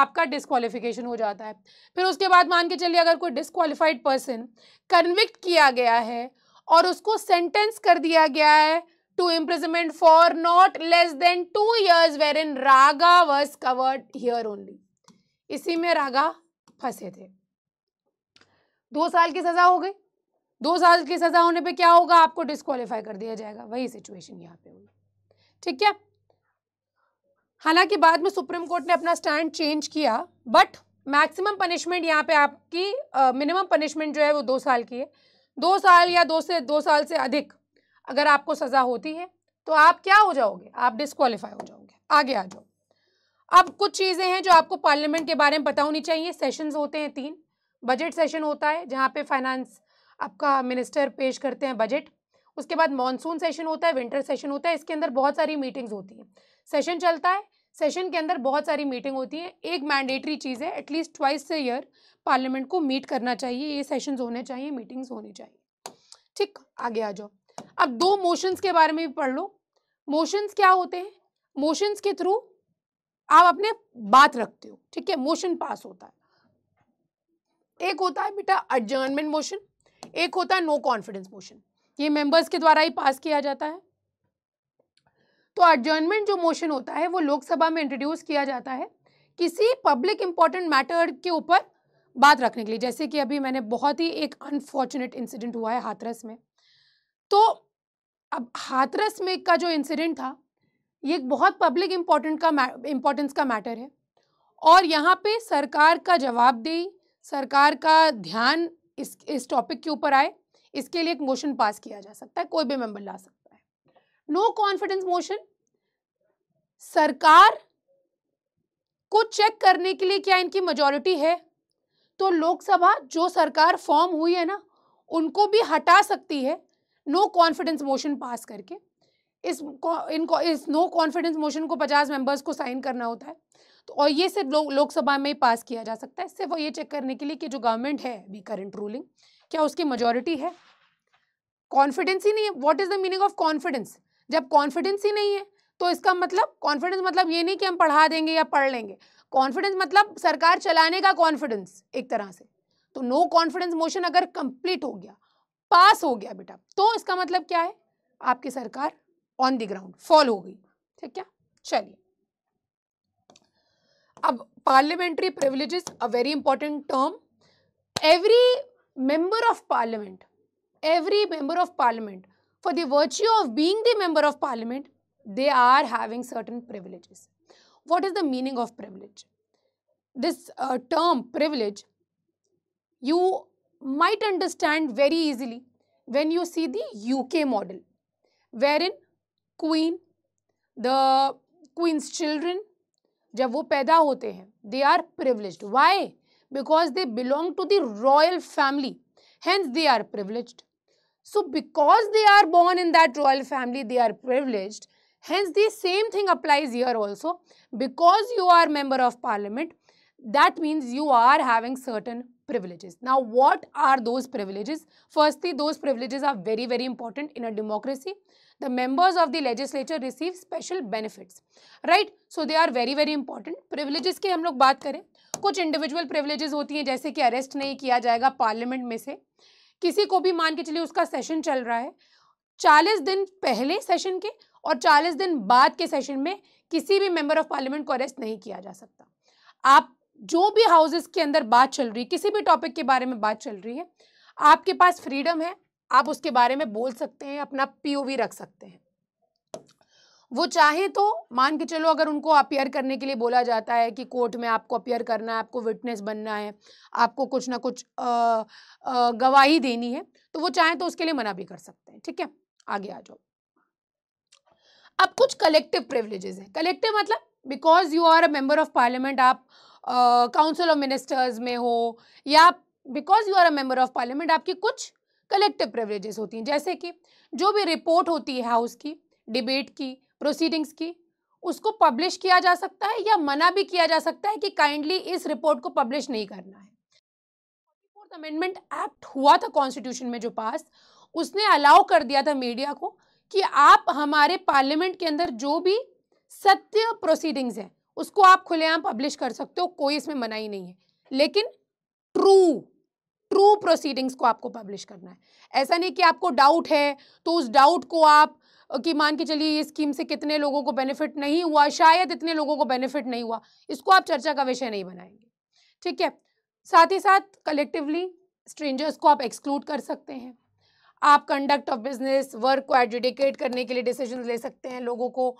आपका डिस्कालिफिकेशन हो जाता है फिर उसके बाद मान के चलिए अगर कोई डिस्कालीफाइड पर्सन कन्विक्ट किया गया है और उसको सेंटेंस कर दिया गया है to imprisonment for not less than two years wherein Raga was covered here only इसी में रागा फंसे थे दो साल की सजा हो गई दो साल की सजा होने पे क्या होगा आपको डिस्कालीफाई कर दिया जाएगा वही सिचुएशन यहाँ पे हुई ठीक है हालांकि बाद में सुप्रीम कोर्ट ने अपना स्टैंड चेंज किया बट मैक्सिमम पनिशमेंट यहाँ पे आपकी मिनिमम uh, पनिशमेंट जो है वो दो साल की है दो साल या दो से दो साल से अधिक अगर आपको सज़ा होती है तो आप क्या हो जाओगे आप डिस्कालीफाई हो जाओगे आगे आ जाओ अब कुछ चीज़ें हैं जो आपको पार्लियामेंट के बारे में पता होनी चाहिए सेशंस होते हैं तीन बजट सेशन होता है जहाँ पे फाइनेंस आपका मिनिस्टर पेश करते हैं बजट उसके बाद मानसून सेशन होता है विंटर सेशन होता है इसके अंदर बहुत सारी मीटिंग्स होती हैं सेशन चलता है सेशन के अंदर बहुत सारी मीटिंग होती है एक मैंडेटरी चीज़ है at least twice a year parliament को मीट करना चाहिए ये सेशंस होने चाहिए मीटिंग्स होनी चाहिए ठीक आगे आ जाओ अब दो मोशंस के बारे में भी पढ़ लो मोशंस क्या होते हैं मोशंस के थ्रू आप अपने बात रखते हो ठीक है मोशन पास होता है एक होता है बेटा अर्जर्नमेंट मोशन एक होता है नो कॉन्फिडेंस मोशन ये मेंबर्स के द्वारा ही पास किया जाता है तो अर्जर्नमेंट जो मोशन होता है वो लोकसभा में इंट्रोड्यूस किया जाता है किसी पब्लिक इंपॉर्टेंट मैटर के ऊपर बात रखने के लिए जैसे कि अभी मैंने बहुत ही एक अनफॉर्चुनेट इंसिडेंट हुआ है हाथरस में तो अब हाथरस में का जो इंसिडेंट था ये एक बहुत पब्लिक इम्पोर्टेंट का इम्पोर्टेंस का मैटर है और यहाँ पे सरकार का जवाबदेही सरकार का ध्यान इस इस टॉपिक के ऊपर आए इसके लिए एक मोशन पास किया जा सकता है कोई भी मेंबर ला सकता है नो कॉन्फिडेंस मोशन सरकार को चेक करने के लिए क्या इनकी मेजोरिटी है तो लोकसभा जो सरकार फॉर्म हुई है ना उनको भी हटा सकती है नो कॉन्फिडेंस मोशन पास करके इस इनको इस नो कॉन्फिडेंस मोशन को 50 मेंबर्स को साइन करना होता है तो और ये सिर्फ लो, लोकसभा में ही पास किया जा सकता है सिर्फ ये चेक करने के लिए कि जो गवर्नमेंट है अभी करंट रूलिंग क्या उसकी मेजोरिटी है कॉन्फिडेंस ही नहीं है what is the meaning of confidence जब कॉन्फिडेंस ही नहीं है तो इसका मतलब कॉन्फिडेंस मतलब ये नहीं कि हम पढ़ा देंगे या पढ़ लेंगे कॉन्फिडेंस मतलब सरकार चलाने का कॉन्फिडेंस एक तरह से तो नो कॉन्फिडेंस मोशन अगर कंप्लीट हो गया पास हो गया बेटा तो इसका मतलब क्या है आपकी सरकार ऑन द ग्राउंड फॉल हो गई ठीक क्या चलिए अब parliamentary privileges a very important term every member of parliament every member of parliament for the virtue of being the member of parliament, they are having certain privileges. What is the meaning of privilege? This uh, term privilege, you might understand very easily when you see the UK model, wherein queen, the queen's children, जब वो पैदा होते are privileged. Why? Because they belong to the royal family. Hence, they are privileged. So because they are born in that royal family, they are privileged. Hence, the same thing applies here also. Because you are member of parliament, that means you are having certain privileges. Now, what are those privileges? Firstly, those privileges are very, very important in a democracy. The members of the legislature receive special benefits, right? So, they are very, very important. Privileges की हम लोग बात करें कुछ individual privileges होती हैं जैसे कि arrest नहीं किया जाएगा parliament में से किसी को भी मान के चलिए उसका सेशन चल रहा है चालीस दिन पहले सेशन के और चालीस दिन बाद के सेशन में किसी भी मेंबर ऑफ पार्लियामेंट को अरेस्ट नहीं किया जा सकता आप जो भी हाउसेस के अंदर बात चल रही है किसी भी टॉपिक के बारे में बात चल रही है आपके पास फ्रीडम है आप उसके बारे में बोल सकते हैं अपना पीओवी रख सकते हैं वो चाहे तो मान के चलो अगर उनको अपियर करने के लिए बोला जाता है कि कोर्ट में आपको अपियर करना है आपको विटनेस बनना है आपको कुछ ना कुछ गवाही देनी है तो वो चाहे तो उसके लिए मना भी कर सकते हैं ठीक है आगे आ जाओ अब कुछ कलेक्टिव प्रिवलेजेस हैं कलेक्टिव मतलब because you are a member of parliament आप काउंसिल ऑफ मिनिस्टर्स में हो या because you are a member of parliament आपकी कुछ कलेक्टिव प्रिवलेजेस होती हैं जैसे कि जो भी रिपोर्ट होती है हाउस की डिबेट की प्रोसीडिंग्स की उसको पब्लिश किया जा सकता है या मना भी किया जा सकता है कि काइंडली इस रिपोर्ट को पब्लिश नहीं करना है फोर्थ अमेंडमेंट एक्ट हुआ था कॉन्स्टिट्यूशन में जो पास उसने अलाउ कर दिया था मीडिया को कि आप हमारे पार्लियामेंट के अंदर जो भी सत्य प्रोसीडिंग्स हैं उसको आप खुलेआम पब्लिश कर सकते हो कोई इसमें मना ही नहीं है लेकिन ट्रू ट्रू प्रोसीडिंग्स को आपको पब्लिश करना है ऐसा नहीं कि आपको डाउट है तो उस डाउट को आप कि मान के चलिए ये स्कीम से कितने लोगों को बेनिफिट नहीं हुआ शायद इतने लोगों को बेनिफिट नहीं हुआ इसको आप चर्चा का विषय नहीं बनाएंगे ठीक है साथ ही साथ कलेक्टिवली स्ट्रेंजर्स को आप एक्सक्लूड कर सकते हैं आप कंडक्ट ऑफ बिजनेस वर्क को एडजुडिकेट करने के लिए डिसीजन ले सकते हैं लोगों को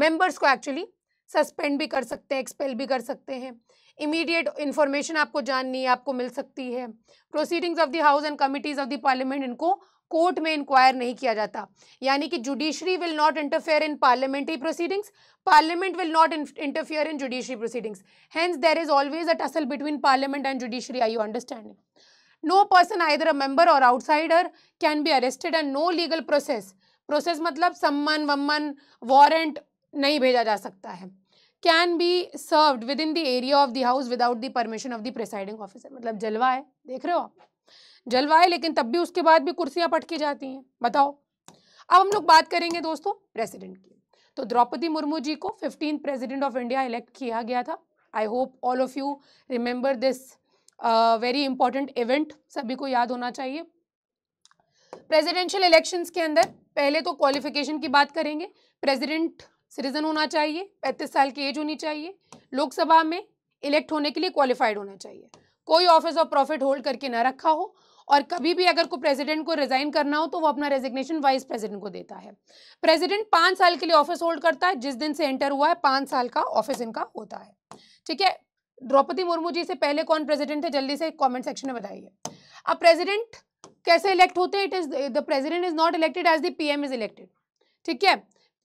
मेम्बर्स uh, को एक्चुअली सस्पेंड भी कर सकते हैं एक्सपेल भी कर सकते हैं इमीडिएट इन्फॉर्मेशन आपको जाननी है आपको मिल सकती है proceedings of the house and committees of the parliament इनको कोर्ट में इंक्वायर नहीं किया जाता यानी कि judiciary will not interfere in parliamentary proceedings parliament will not interfere in judiciary proceedings hence there is always a tussle between parliament and judiciary I you understanding no person either a member or outsider can be arrested and no legal process process मतलब summon वम्मन warrant नहीं भेजा जा सकता है can be served within the area of the house without the permission of the presiding officer मतलब जलवा है देख रहे हो आप जलवाए लेकिन तब भी उसके बाद भी कुर्सियां पटकी जाती हैं बताओ अब हम लोग बात करेंगे दोस्तों प्रेसिडेंट की तो द्रौपदी मुर्मू जी को fifteen president of India elect किया गया था I hope all of you remember this very important event सभी को याद होना चाहिए प्रेजिडेंशियल इलेक्शंस के अंदर पहले तो क्वालिफिकेशन की बात करेंगे प्रेसिडेंट सिटीजन होना चाहिए पैंतीस साल की एज होनी चाहिए लोकसभा में इलेक्ट होने के लिए क्वालिफाइड होना चाहिए कोई ऑफिस ऑफ प्रॉफिट होल्ड करके ना रखा हो और कभी भी अगर को प्रेसिडेंट को रिजाइन करना हो तो वो अपना रेजिग्नेशन वाइस प्रेसिडेंट को देता है प्रेसिडेंट पांच साल के लिए ऑफिस होल्ड करता है जिस दिन से एंटर हुआ है पांच साल का ऑफिस इनका होता है ठीक है द्रौपदी मुर्मू जी से पहले कौन प्रेसिडेंट थे जल्दी से कॉमेंट सेक्शन में बताइए अब प्रेजिडेंट कैसे इलेक्ट होते हैं it is the president is not elected as the M is elected ठीक है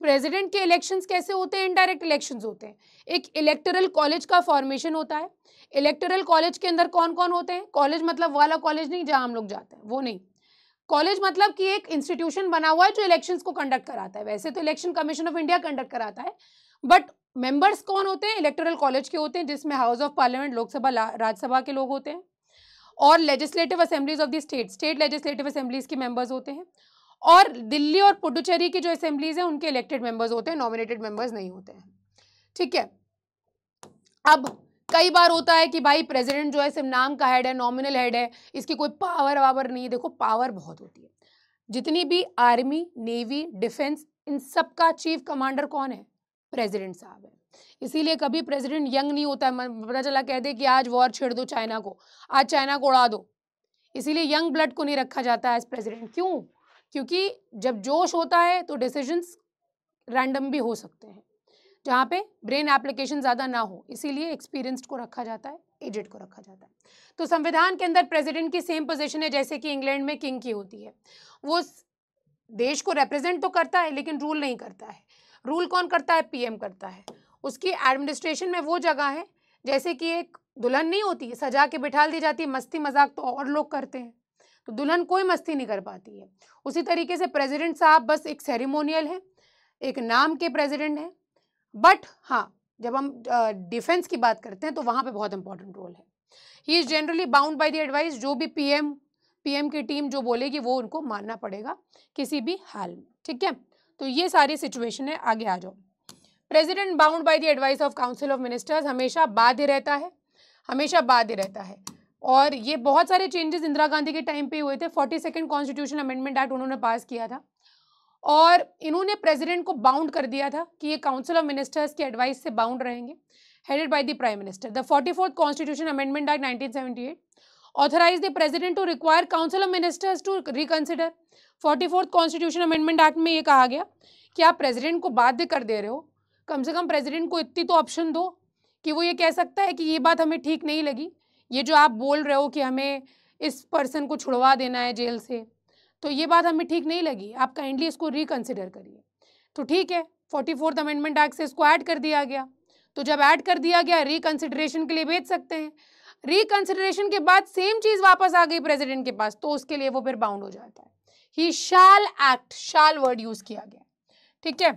प्रेसिडेंट के इलेक्शंस कैसे होते हैं इनडायरेक्ट इलेक्शंस होते हैं एक इलेक्टोरल कॉलेज का फॉर्मेशन होता है इलेक्टोरल कॉलेज के अंदर कौन कौन होते हैं कॉलेज मतलब वाला कॉलेज नहीं जहाँ हम लोग जाते हैं वो नहीं कॉलेज मतलब कि एक इंस्टीट्यूशन बना हुआ है जो इलेक्शंस को कंडक्ट कराता है वैसे तो election commission of India conduct कराता है बट मेंबर्स कौन होते हैं इलेक्टोरल कॉलेज के होते हैं जिसमें house of parliament Lok Sabha Rajya Sabha के लोग होते हैं और legislative assemblies of the state state legislative assemblies के मेंबर्स होते हैं और दिल्ली और पुडुचेरी की जो असेंबलीज हैं उनके इलेक्टेड मेंबर्स होते हैं नॉमिनेटेड मेंबर्स नहीं होते हैं ठीक है अब कई बार होता है कि भाई प्रेसिडेंट जो है सिर्फ नाम का हेड है नॉमिनल हेड है इसकी कोई पावर वावर नहीं है देखो पावर बहुत होती है जितनी भी आर्मी नेवी डिफेंस इन सब का चीफ कमांडर कौन है प्रेसिडेंट साहब है इसीलिए कभी प्रेसिडेंट यंग नहीं होता है पता चला कह दे कि आज वॉर छेड़ दो चाइना को आज चाइना को उड़ा दो इसीलिए यंग ब्लड को नहीं रखा जाता है एज प्रेजिडेंट क्यों क्योंकि जब जोश होता है तो डिसीजंस रैंडम भी हो सकते हैं जहाँ पे ब्रेन एप्लीकेशन ज़्यादा ना हो इसीलिए एक्सपीरियंस्ड को रखा जाता है एजेड को रखा जाता है तो संविधान के अंदर प्रेसिडेंट की सेम पोजीशन है जैसे कि इंग्लैंड में किंग की होती है वो देश को रिप्रेजेंट तो करता है लेकिन रूल नहीं करता है रूल कौन करता है पीएम करता है उसकी एडमिनिस्ट्रेशन में वो जगह है जैसे कि एक दुल्हन नहीं होती सजा के बिठा दी जाती है मस्ती मजाक तो और लोग करते हैं तो दुल्हन कोई मस्ती नहीं कर पाती है उसी तरीके से प्रेसिडेंट साहब बस एक सेरेमोनियल है एक नाम के प्रेसिडेंट हैं बट हाँ जब हम डिफेंस की बात करते हैं तो वहाँ पे बहुत इंपॉर्टेंट रोल है he is generally bound by the advice जो भी पीएम पीएम की टीम जो बोलेगी वो उनको मानना पड़ेगा किसी भी हाल में ठीक है तो ये सारी सिचुएशन है आगे आ जाओ president bound by the advice of council of ministers हमेशा बाध्य रहता है हमेशा बाध्य रहता है और ये बहुत सारे चेंजेस इंदिरा गांधी के टाइम पे हुए थे forty second constitution amendment act उन्होंने पास किया था और इन्होंने प्रेसिडेंट को बाउंड कर दिया था कि ये काउंसिल ऑफ मिनिस्टर्स के एडवाइस से बाउंड रहेंगे headed by the prime minister the forty fourth constitution amendment act nineteen authorise the president to require council of ministers to reconsider forty fourth constitution amendment act में ये कहा गया कि आप president को बाध्य कर दे रहे हो कम से कम प्रेजिडेंट को इतनी तो ऑप्शन दो कि वो ये कह सकता है कि ये बात हमें ठीक नहीं लगी ये जो आप बोल रहे हो कि हमें इस पर्सन को छुड़वा देना है जेल से तो ये बात हमें ठीक नहीं लगी आप काइंडली इसको रिकन्सिडर करिए तो ठीक है फोर्टी फोर्थ अमेंडमेंट एक्ट से इसको ऐड कर दिया गया तो जब ऐड कर दिया गया रिकन्सिडरेशन के लिए भेज सकते हैं रिकन्सिडरेशन के बाद सेम चीज़ वापस आ गई प्रेसिडेंट के पास तो उसके लिए वो फिर बाउंड हो जाता है he shall act shall word use किया गया ठीक है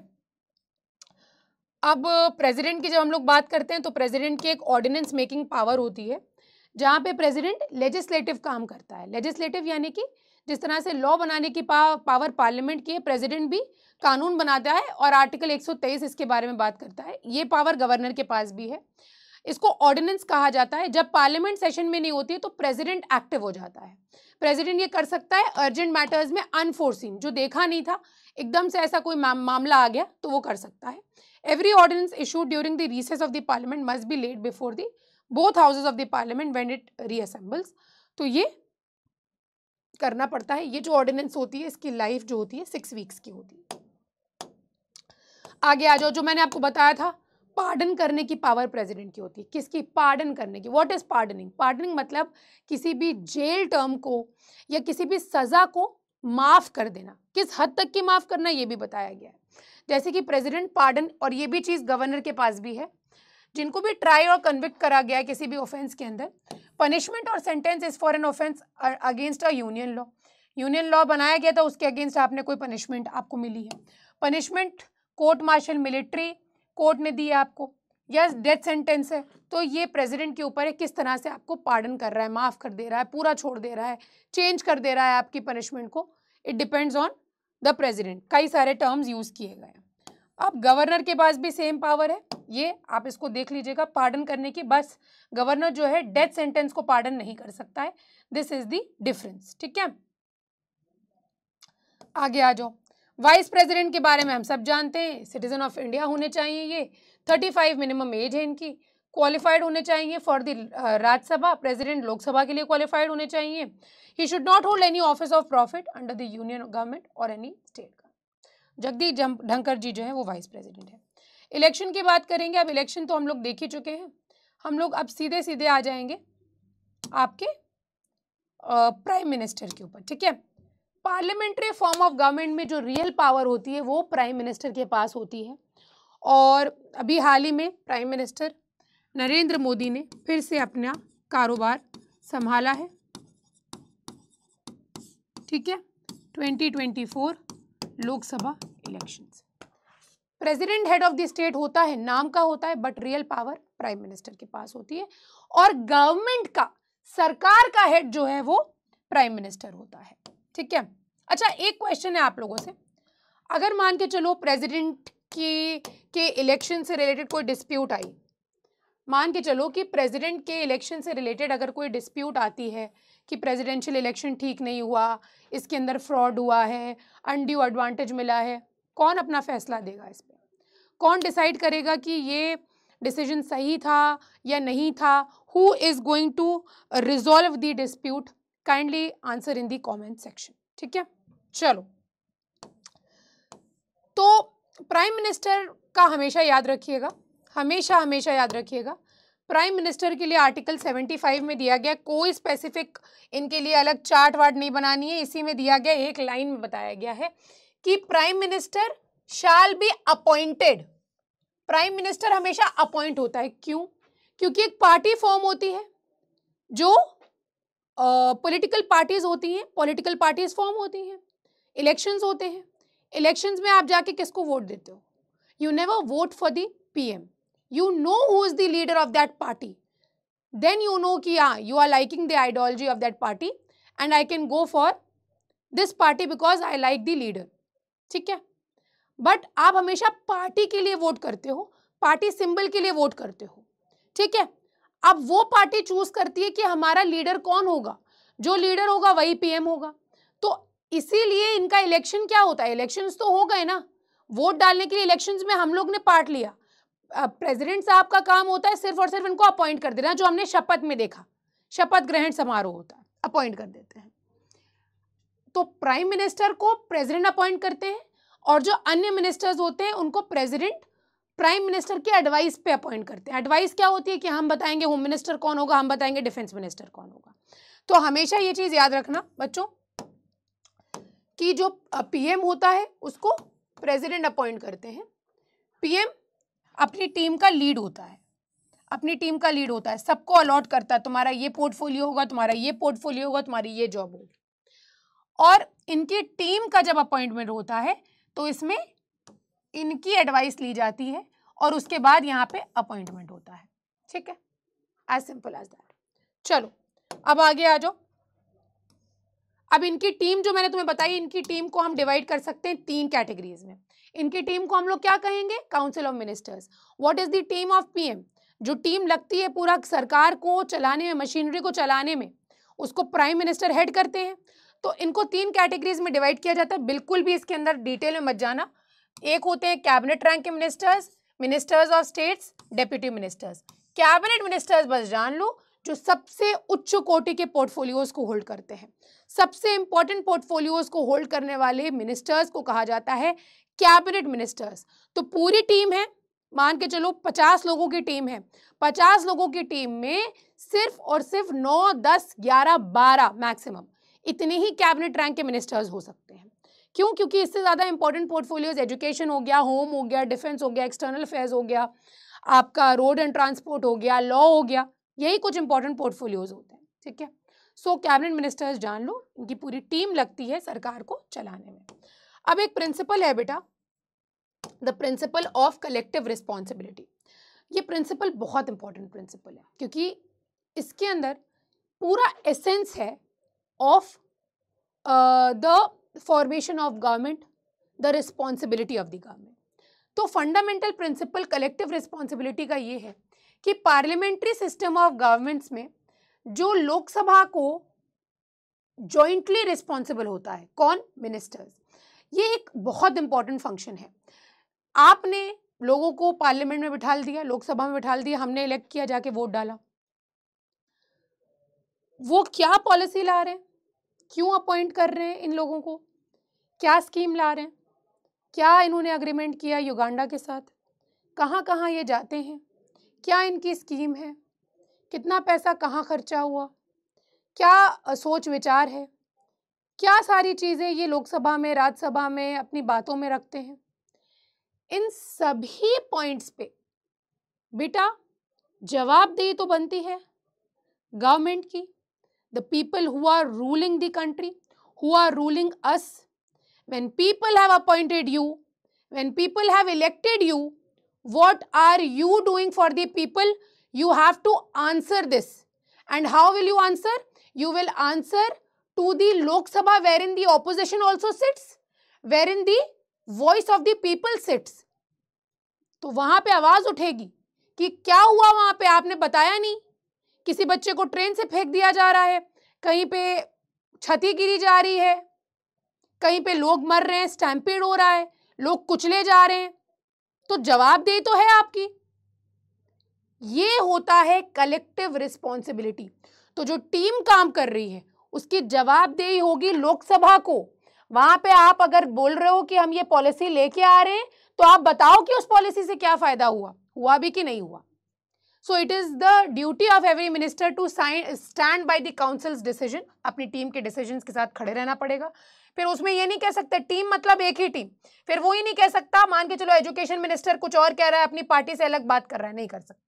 अब प्रेसिडेंट की जब हम लोग बात करते हैं तो प्रेसिडेंट की एक ऑर्डिनेंस मेकिंग पावर होती है जहाँ पे प्रेसिडेंट लेजिस्लेटिव काम करता है लेजिस्लेटिव यानी कि जिस तरह से लॉ बनाने की पा, पावर पार्लियामेंट की है प्रेसिडेंट भी कानून बनाता है और आर्टिकल 123 इसके बारे में बात करता है ये पावर गवर्नर के पास भी है इसको ऑर्डिनेंस कहा जाता है जब पार्लियामेंट सेशन में नहीं होती है तो प्रेजिडेंट एक्टिव हो जाता है प्रेजिडेंट ये कर सकता है अर्जेंट मैटर्स में अनफोर्सिन जो देखा नहीं था एकदम से ऐसा कोई मामला आ गया तो वो कर सकता है every ordinance issued during the recess of the parliament must be laid before the both houses of the parliament when it reassembles तो ये करना पड़ता है ये जो ऑर्डिनेंस होती है इसकी लाइफ जो होती है सिक्स वीक्स की होती है आगे आ जाओ जो मैंने आपको बताया था पार्डन करने की पावर प्रेसिडेंट की होती है किसकी पार्डन करने की व्हाट इज पार्डनिंग पार्डनिंग मतलब किसी भी जेल टर्म को या किसी भी सज़ा को माफ़ कर देना किस हद तक की माफ़ करना ये भी बताया गया है जैसे कि प्रेसिडेंट पार्डन और ये भी चीज़ गवर्नर के पास भी है जिनको भी ट्राई और कन्विक्ट करा गया है किसी भी ऑफेंस के अंदर पनिशमेंट और sentence is for an offence against a union law union law बनाया गया था उसके अगेंस्ट आपने कोई पनिशमेंट आपको मिली है punishment court martial military court ने दी है आपको या डेथ सेंटेंस है तो ये प्रेसिडेंट के ऊपर है किस तरह से आपको पार्डन कर रहा है माफ़ कर दे रहा है पूरा छोड़ दे रहा है चेंज कर दे रहा है आपकी पनिशमेंट को it depends on the president कई सारे टर्म्स यूज़ किए गए हैं अब गवर्नर के पास भी सेम पावर है ये आप इसको देख लीजिएगा पार्डन करने की बस गवर्नर जो है डेथ सेंटेंस को पार्डन नहीं कर सकता है दिस इज द डिफरेंस ठीक है आगे आ जाओ वाइस प्रेसिडेंट के बारे में हम सब जानते हैं सिटीजन ऑफ इंडिया होने चाहिए ये थर्टी फाइव मिनिमम एज है इनकी क्वालिफाइड होने चाहिए for the Rajya Sabha president Lok Sabha के लिए क्वालिफाइड होने चाहिए he should not hold any office of profit under the union government or any state Jagdeep Dhankhar ji जो है वो वाइस प्रेसिडेंट है इलेक्शन की बात करेंगे अब इलेक्शन तो हम लोग देख ही चुके हैं हम लोग अब सीधे सीधे आ जाएंगे आपके प्राइम मिनिस्टर के ऊपर ठीक है पार्लियामेंट्री फॉर्म ऑफ गवर्नमेंट में जो रियल पावर होती है वो प्राइम मिनिस्टर के पास होती है और अभी हाल ही में प्राइम मिनिस्टर नरेंद्र मोदी ने फिर से अपना कारोबार संभाला है ठीक है 2024 Lok Sabha election president head of the state होता है नाम का होता है but real power prime minister के पास होती है और गवर्नमेंट का सरकार का हेड जो है वो प्राइम मिनिस्टर होता है ठीक है अच्छा एक क्वेश्चन है आप लोगों से अगर मान के चलो प्रेसिडेंट की के इलेक्शन से रिलेटेड कोई डिस्प्यूट आई मान के चलो कि प्रेसिडेंट के इलेक्शन से रिलेटेड अगर कोई डिस्प्यूट आती है कि प्रेसिडेंशियल इलेक्शन ठीक नहीं हुआ इसके अंदर फ्रॉड हुआ है अनड्यू एडवांटेज मिला है कौन अपना फैसला देगा इस पर कौन डिसाइड करेगा कि ये डिसीजन सही था या नहीं था who is going to resolve the dispute kindly answer in the comment section ठीक है चलो तो प्राइम मिनिस्टर का हमेशा याद रखिएगा हमेशा हमेशा याद रखिएगा प्राइम मिनिस्टर के लिए आर्टिकल 75 में दिया गया कोई स्पेसिफिक इनके लिए अलग चार्ट वार्ट नहीं बनानी है इसी में दिया गया एक लाइन में बताया गया है कि prime minister shall be appointed prime minister हमेशा अपॉइंट होता है क्यों क्योंकि एक पार्टी फॉर्म होती है जो पॉलिटिकल uh, पार्टीज होती हैं पॉलिटिकल पार्टीज फॉर्म होती हैं इलेक्शंस होते हैं इलेक्शंस में आप जाके किसको वोट देते हो you never vote for the PM you know who is the leader of that party then you know कि yeah you are liking the ideology of that party and I can go for this party because I like the leader ठीक है but आप हमेशा party के लिए vote करते हो party symbol के लिए वोट करते हो ठीक है अब वो पार्टी चूज करती है कि हमारा लीडर कौन होगा जो लीडर होगा वही पीएम होगा तो इसीलिए इनका इलेक्शन क्या होता है इलेक्शंस तो हो गए ना वोट डालने के लिए इलेक्शंस में हम लोग ने पार्ट लिया प्रेसिडेंट साहब का काम होता है सिर्फ और सिर्फ इनको अपॉइंट कर देना जो हमने शपथ में देखा शपथ ग्रहण समारोह होता है अपॉइंट कर देते हैं तो प्राइम मिनिस्टर को प्रेसिडेंट अपॉइंट करते हैं और जो अन्य मिनिस्टर्स होते हैं उनको प्रेसिडेंट प्राइम मिनिस्टर की एडवाइस पे अपॉइंट करते हैं एडवाइस क्या होती है कि हम बताएंगे होम मिनिस्टर कौन होगा हम बताएंगे डिफेंस मिनिस्टर कौन होगा तो हमेशा ये चीज़ याद रखना बच्चों कि जो पीएम होता है उसको प्रेसिडेंट अपॉइंट करते हैं पीएम अपनी टीम का लीड होता है अपनी टीम का लीड होता है सबको अलॉट करता है तुम्हारा ये पोर्टफोलियो होगा तुम्हारा ये पोर्टफोलियो होगा तुम्हारी ये जॉब होगी और इनकी टीम का जब अपॉइंटमेंट होता है तो इसमें इनकी एडवाइस ली जाती है और उसके बाद यहाँ पे अपॉइंटमेंट होता है ठीक है एज सिंपल एज दैट चलो अब आगे आ जाओ अब इनकी टीम जो मैंने तुम्हें बताई इनकी टीम को हम डिवाइड कर सकते हैं तीन कैटेगरीज में इनकी टीम को हम लोग क्या कहेंगे council of ministers what is the team of PM जो टीम लगती है पूरा सरकार को चलाने में मशीनरी को चलाने में उसको प्राइम मिनिस्टर हेड करते हैं तो इनको तीन कैटेगरीज में डिवाइड किया जाता है बिल्कुल भी इसके अंदर डिटेल में मत जाना एक होते हैं कैबिनेट रैंक के ministers ministers of states deputy ministers cabinet ministers बस जान लो जो सबसे उच्च कोटि के पोर्टफोलियोज को होल्ड करते हैं सबसे इंपॉर्टेंट पोर्टफोलियोज को होल्ड करने वाले मिनिस्टर्स को कहा जाता है कैबिनेट मिनिस्टर्स तो पूरी टीम है मान के चलो पचास लोगों की टीम है पचास लोगों की टीम में सिर्फ और सिर्फ नौ दस ग्यारह बारह मैक्सिमम इतने ही कैबिनेट रैंक के मिनिस्टर्स हो सकते हैं क्यों क्योंकि इससे ज़्यादा इंपॉर्टेंट पोर्टफोलियोज एजुकेशन हो गया होम हो गया डिफेंस हो गया एक्सटर्नल अफेयर्स हो गया आपका रोड एंड ट्रांसपोर्ट हो गया लॉ हो गया यही कुछ इंपॉर्टेंट पोर्टफोलियोज होते हैं ठीक है सो कैबिनेट मिनिस्टर्स जान लो इनकी पूरी टीम लगती है सरकार को चलाने में अब एक प्रिंसिपल है बेटा the principle of collective responsibility ये प्रिंसिपल बहुत इंपॉर्टेंट प्रिंसिपल है क्योंकि इसके अंदर पूरा एसेंस है of the formation of government the responsibility of the government तो फंडामेंटल प्रिंसिपल कलेक्टिव रिस्पॉन्सिबिलिटी का ये है कि पार्लियामेंट्री सिस्टम ऑफ गवर्नमेंट्स में जो लोकसभा को जॉइंटली रिस्पॉन्सिबल होता है कौन मिनिस्टर्स ये एक बहुत इंपॉर्टेंट फंक्शन है आपने लोगों को पार्लियामेंट में बिठा दिया लोकसभा में बिठा दिया हमने इलेक्ट किया जाके वोट डाला वो क्या पॉलिसी ला रहे हैं क्यों अपॉइंट कर रहे हैं इन लोगों को क्या स्कीम ला रहे हैं क्या इन्होंने अग्रीमेंट किया युगांडा के साथ कहाँ कहाँ ये जाते हैं क्या इनकी स्कीम है कितना पैसा कहाँ खर्चा हुआ क्या सोच विचार है क्या सारी चीज़ें ये लोकसभा में राज्यसभा में अपनी बातों में रखते हैं इन सभी पॉइंट्स पे बेटा जवाबदेही तो बनती है गवर्नमेंट की the people who are ruling the country who are ruling us when people have appointed you when people have elected you what are you doing for the people you have to answer this and how will you answer you will answer to the Lok Sabha wherein the opposition also sits, wherein the voice of the people sits. तो वहां पे आवाज उठेगी कि क्या हुआ वहां पे आपने बताया नहीं किसी बच्चे को ट्रेन से फेंक दिया जा रहा है कहीं पे छती गिरी जा रही है कहीं पे लोग मर रहे हैं स्टैम्पीड हो रहा है लोग कुचले जा रहे हैं तो जवाब दे तो है आपकी ये होता है कलेक्टिव रिस्पॉन्सिबिलिटी तो जो टीम काम कर रही है उसकी जवाबदेही होगी लोकसभा को वहां पे आप अगर बोल रहे हो कि हम ये पॉलिसी लेके आ रहे हैं तो आप बताओ कि उस पॉलिसी से क्या फायदा हुआ हुआ भी कि नहीं हुआ so it is the duty of every minister to sign stand by the council's decision अपनी टीम के डिसीजन के साथ खड़े रहना पड़ेगा फिर उसमें ये नहीं कह सकते टीम मतलब एक ही टीम फिर वो ही नहीं कह सकता मान के चलो एजुकेशन मिनिस्टर कुछ और कह रहा है अपनी पार्टी से अलग बात कर रहा है नहीं कर सकता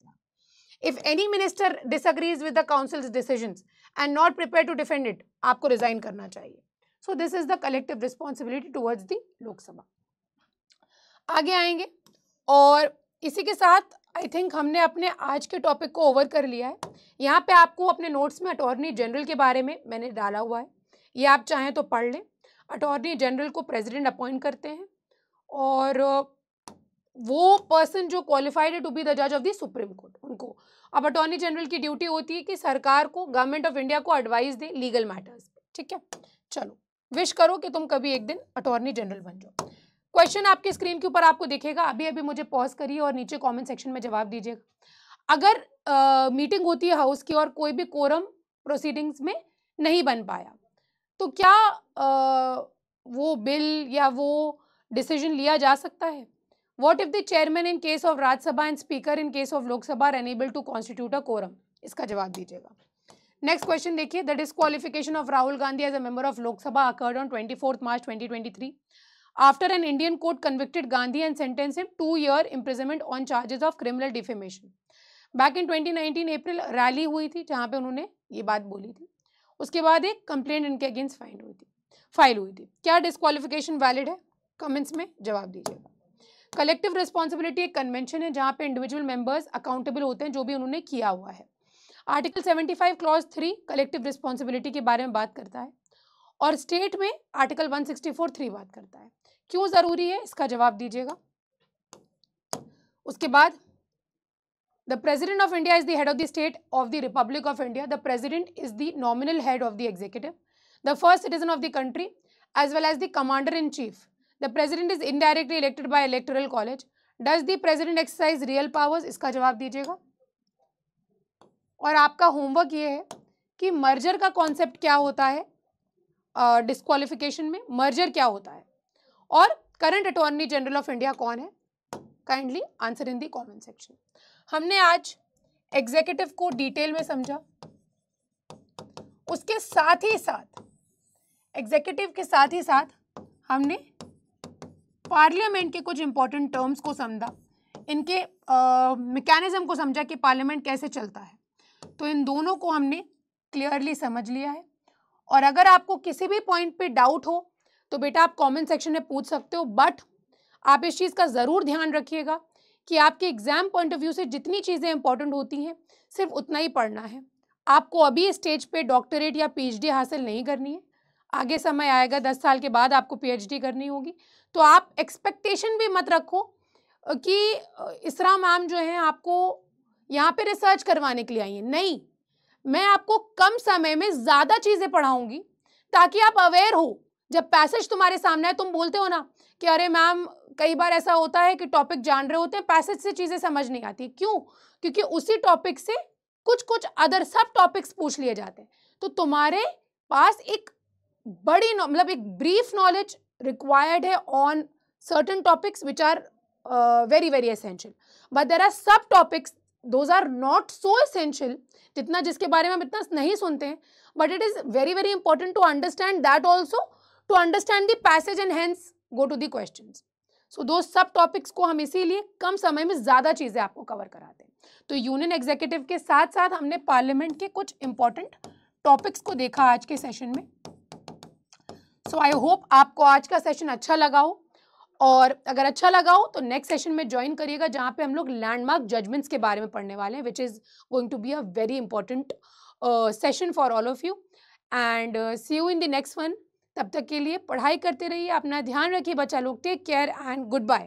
if any minister disagrees with the council's decision and not prepare to defend it आपको रिजाइन करना चाहिए so this is the collective responsibility towards the Lok Sabha आगे आएंगे और इसी के साथ आई थिंक हमने अपने आज के टॉपिक को ओवर कर लिया है यहाँ पे आपको अपने नोट्स में अटॉर्नी जनरल के बारे में मैंने डाला हुआ है ये आप चाहें तो पढ़ लें अटॉर्नी जनरल को प्रेसिडेंट अपॉइंट करते हैं और वो पर्सन जो क्वालिफाइड है टू बी द जज ऑफ द सुप्रीम कोर्ट उनको अब अटॉर्नी जनरल की ड्यूटी होती है कि सरकार को गवर्नमेंट ऑफ इंडिया को एडवाइस दे लीगल मैटर्स पे ठीक है चलो विश करो कि तुम कभी एक दिन अटॉर्नी जनरल बन जाओ क्वेश्चन आपके स्क्रीन के ऊपर आपको दिखेगा अभी अभी मुझे पॉज करिए और नीचे कॉमेंट सेक्शन में जवाब दीजिएगा अगर मीटिंग होती है हाउस की और कोई भी कोरम प्रोसीडिंग्स में नहीं बन पाया तो क्या आ, वो बिल या वो डिसीजन लिया जा सकता है what if the chairman in case of Rajya Sabha and speaker in case of Lok Sabha enable to constitute a quorum इसका जवाब दीजिएगा नेक्स्ट क्वेश्चन देखिए the disqualification of Rahul Gandhi as a member of Lok Sabha occurred on twenty fourth March twenty twenty three an Indian court convicted Gandhi and sentence sentenced two year imprisonment on charges of criminal defamation back in twenty 2019 April rally हुई थी जहां पे उन्होंने ये बात बोली थी उसके बाद एक कंप्लेंट इनके अगेंस्ट फाइंड हुई थी फाइल हुई थी क्या डिस्कालिफिकेशन वैलिड है कमेंट्स में जवाब दीजिएगा कलेक्टिव रिस्पॉन्सिबिलिटी एक कन्वेंशन है जहाँ पे इंडिविजुअल मेंबर्स अकाउंटेबल होते हैं जो भी उन्होंने किया हुआ है article 75 five clause three collective responsibility के बारे में बात करता है और स्टेट में आर्टिकल 164 सिक्सटी बात करता है क्यों ज़रूरी है इसका जवाब दीजिएगा उसके बाद the president of India is the head of the state of the republic of India the president is the nominal head of the executive the first citizen of the country as well as the commander in chief the president is indirectly elected by electoral college does the president exercise real powers इसका जवाब दीजिएगा और आपका homework ये है कि merger का concept क्या होता है डिस्कालिफिकेशन uh, में मर्जर क्या होता है और current attorney general of India कौन है kindly answer in the comment section हमने आज एग्जीक्यूटिव को डिटेल में समझा उसके साथ ही साथ एग्जीक्यूटिव के साथ ही साथ हमने पार्लियामेंट के कुछ इंपॉर्टेंट टर्म्स को समझा इनके मैकेनिज़्म को समझा कि पार्लियामेंट कैसे चलता है तो इन दोनों को हमने क्लियरली समझ लिया है और अगर आपको किसी भी पॉइंट पे डाउट हो तो बेटा आप कमेंट सेक्शन में पूछ सकते हो बट आप इस चीज़ का ज़रूर ध्यान रखिएगा कि आपके एग्ज़ाम पॉइंट ऑफ व्यू से जितनी चीज़ें इंपॉर्टेंट होती हैं सिर्फ उतना ही पढ़ना है आपको अभी स्टेज पे डॉक्टरेट या पीएचडी हासिल नहीं करनी है आगे समय आएगा दस साल के बाद आपको पीएचडी करनी होगी तो आप एक्सपेक्टेशन भी मत रखो कि इसरा मैम जो है आपको यहाँ पे रिसर्च करवाने के लिए आई है नहीं मैं आपको कम समय में ज़्यादा चीज़ें पढ़ाऊँगी ताकि आप अवेयर हो जब पैसेज तुम्हारे सामने है तुम बोलते हो ना कि अरे मैम कई बार ऐसा होता है कि टॉपिक जान रहे होते हैं पैसेज से चीज़ें समझ नहीं आती क्यों क्योंकि उसी टॉपिक से कुछ कुछ अदर सब टॉपिक्स पूछ लिए जाते हैं तो तुम्हारे पास एक बड़ी मतलब एक ब्रीफ नॉलेज रिक्वायर्ड है on certain topics which are very very essential but there are sub topics those are not so so जितना जिसके बारे में हम इतना नहीं सुनते हैं but it is very very important to understand that also to understand the passage and hence go to the question so those sub topics को हम इसीलिए कम समय में ज़्यादा चीज़ें आपको कवर कराते हैं तो यूनियन एग्जीक्यूटिव के साथ साथ हमने पार्लियामेंट के कुछ इंपॉर्टेंट टॉपिक्स को देखा आज के सेशन में सो आई होप आपको आज का सेशन अच्छा लगा हो और अगर अच्छा लगा हो तो नेक्स्ट सेशन में ज्वाइन करिएगा जहाँ पे हम लोग लैंडमार्क जजमेंट्स के बारे में पढ़ने वाले हैं which is going to be a very important session for all of you and see you in the next one तब तक के लिए पढ़ाई करते रहिए अपना ध्यान रखिए बच्चा लोग take care and good bye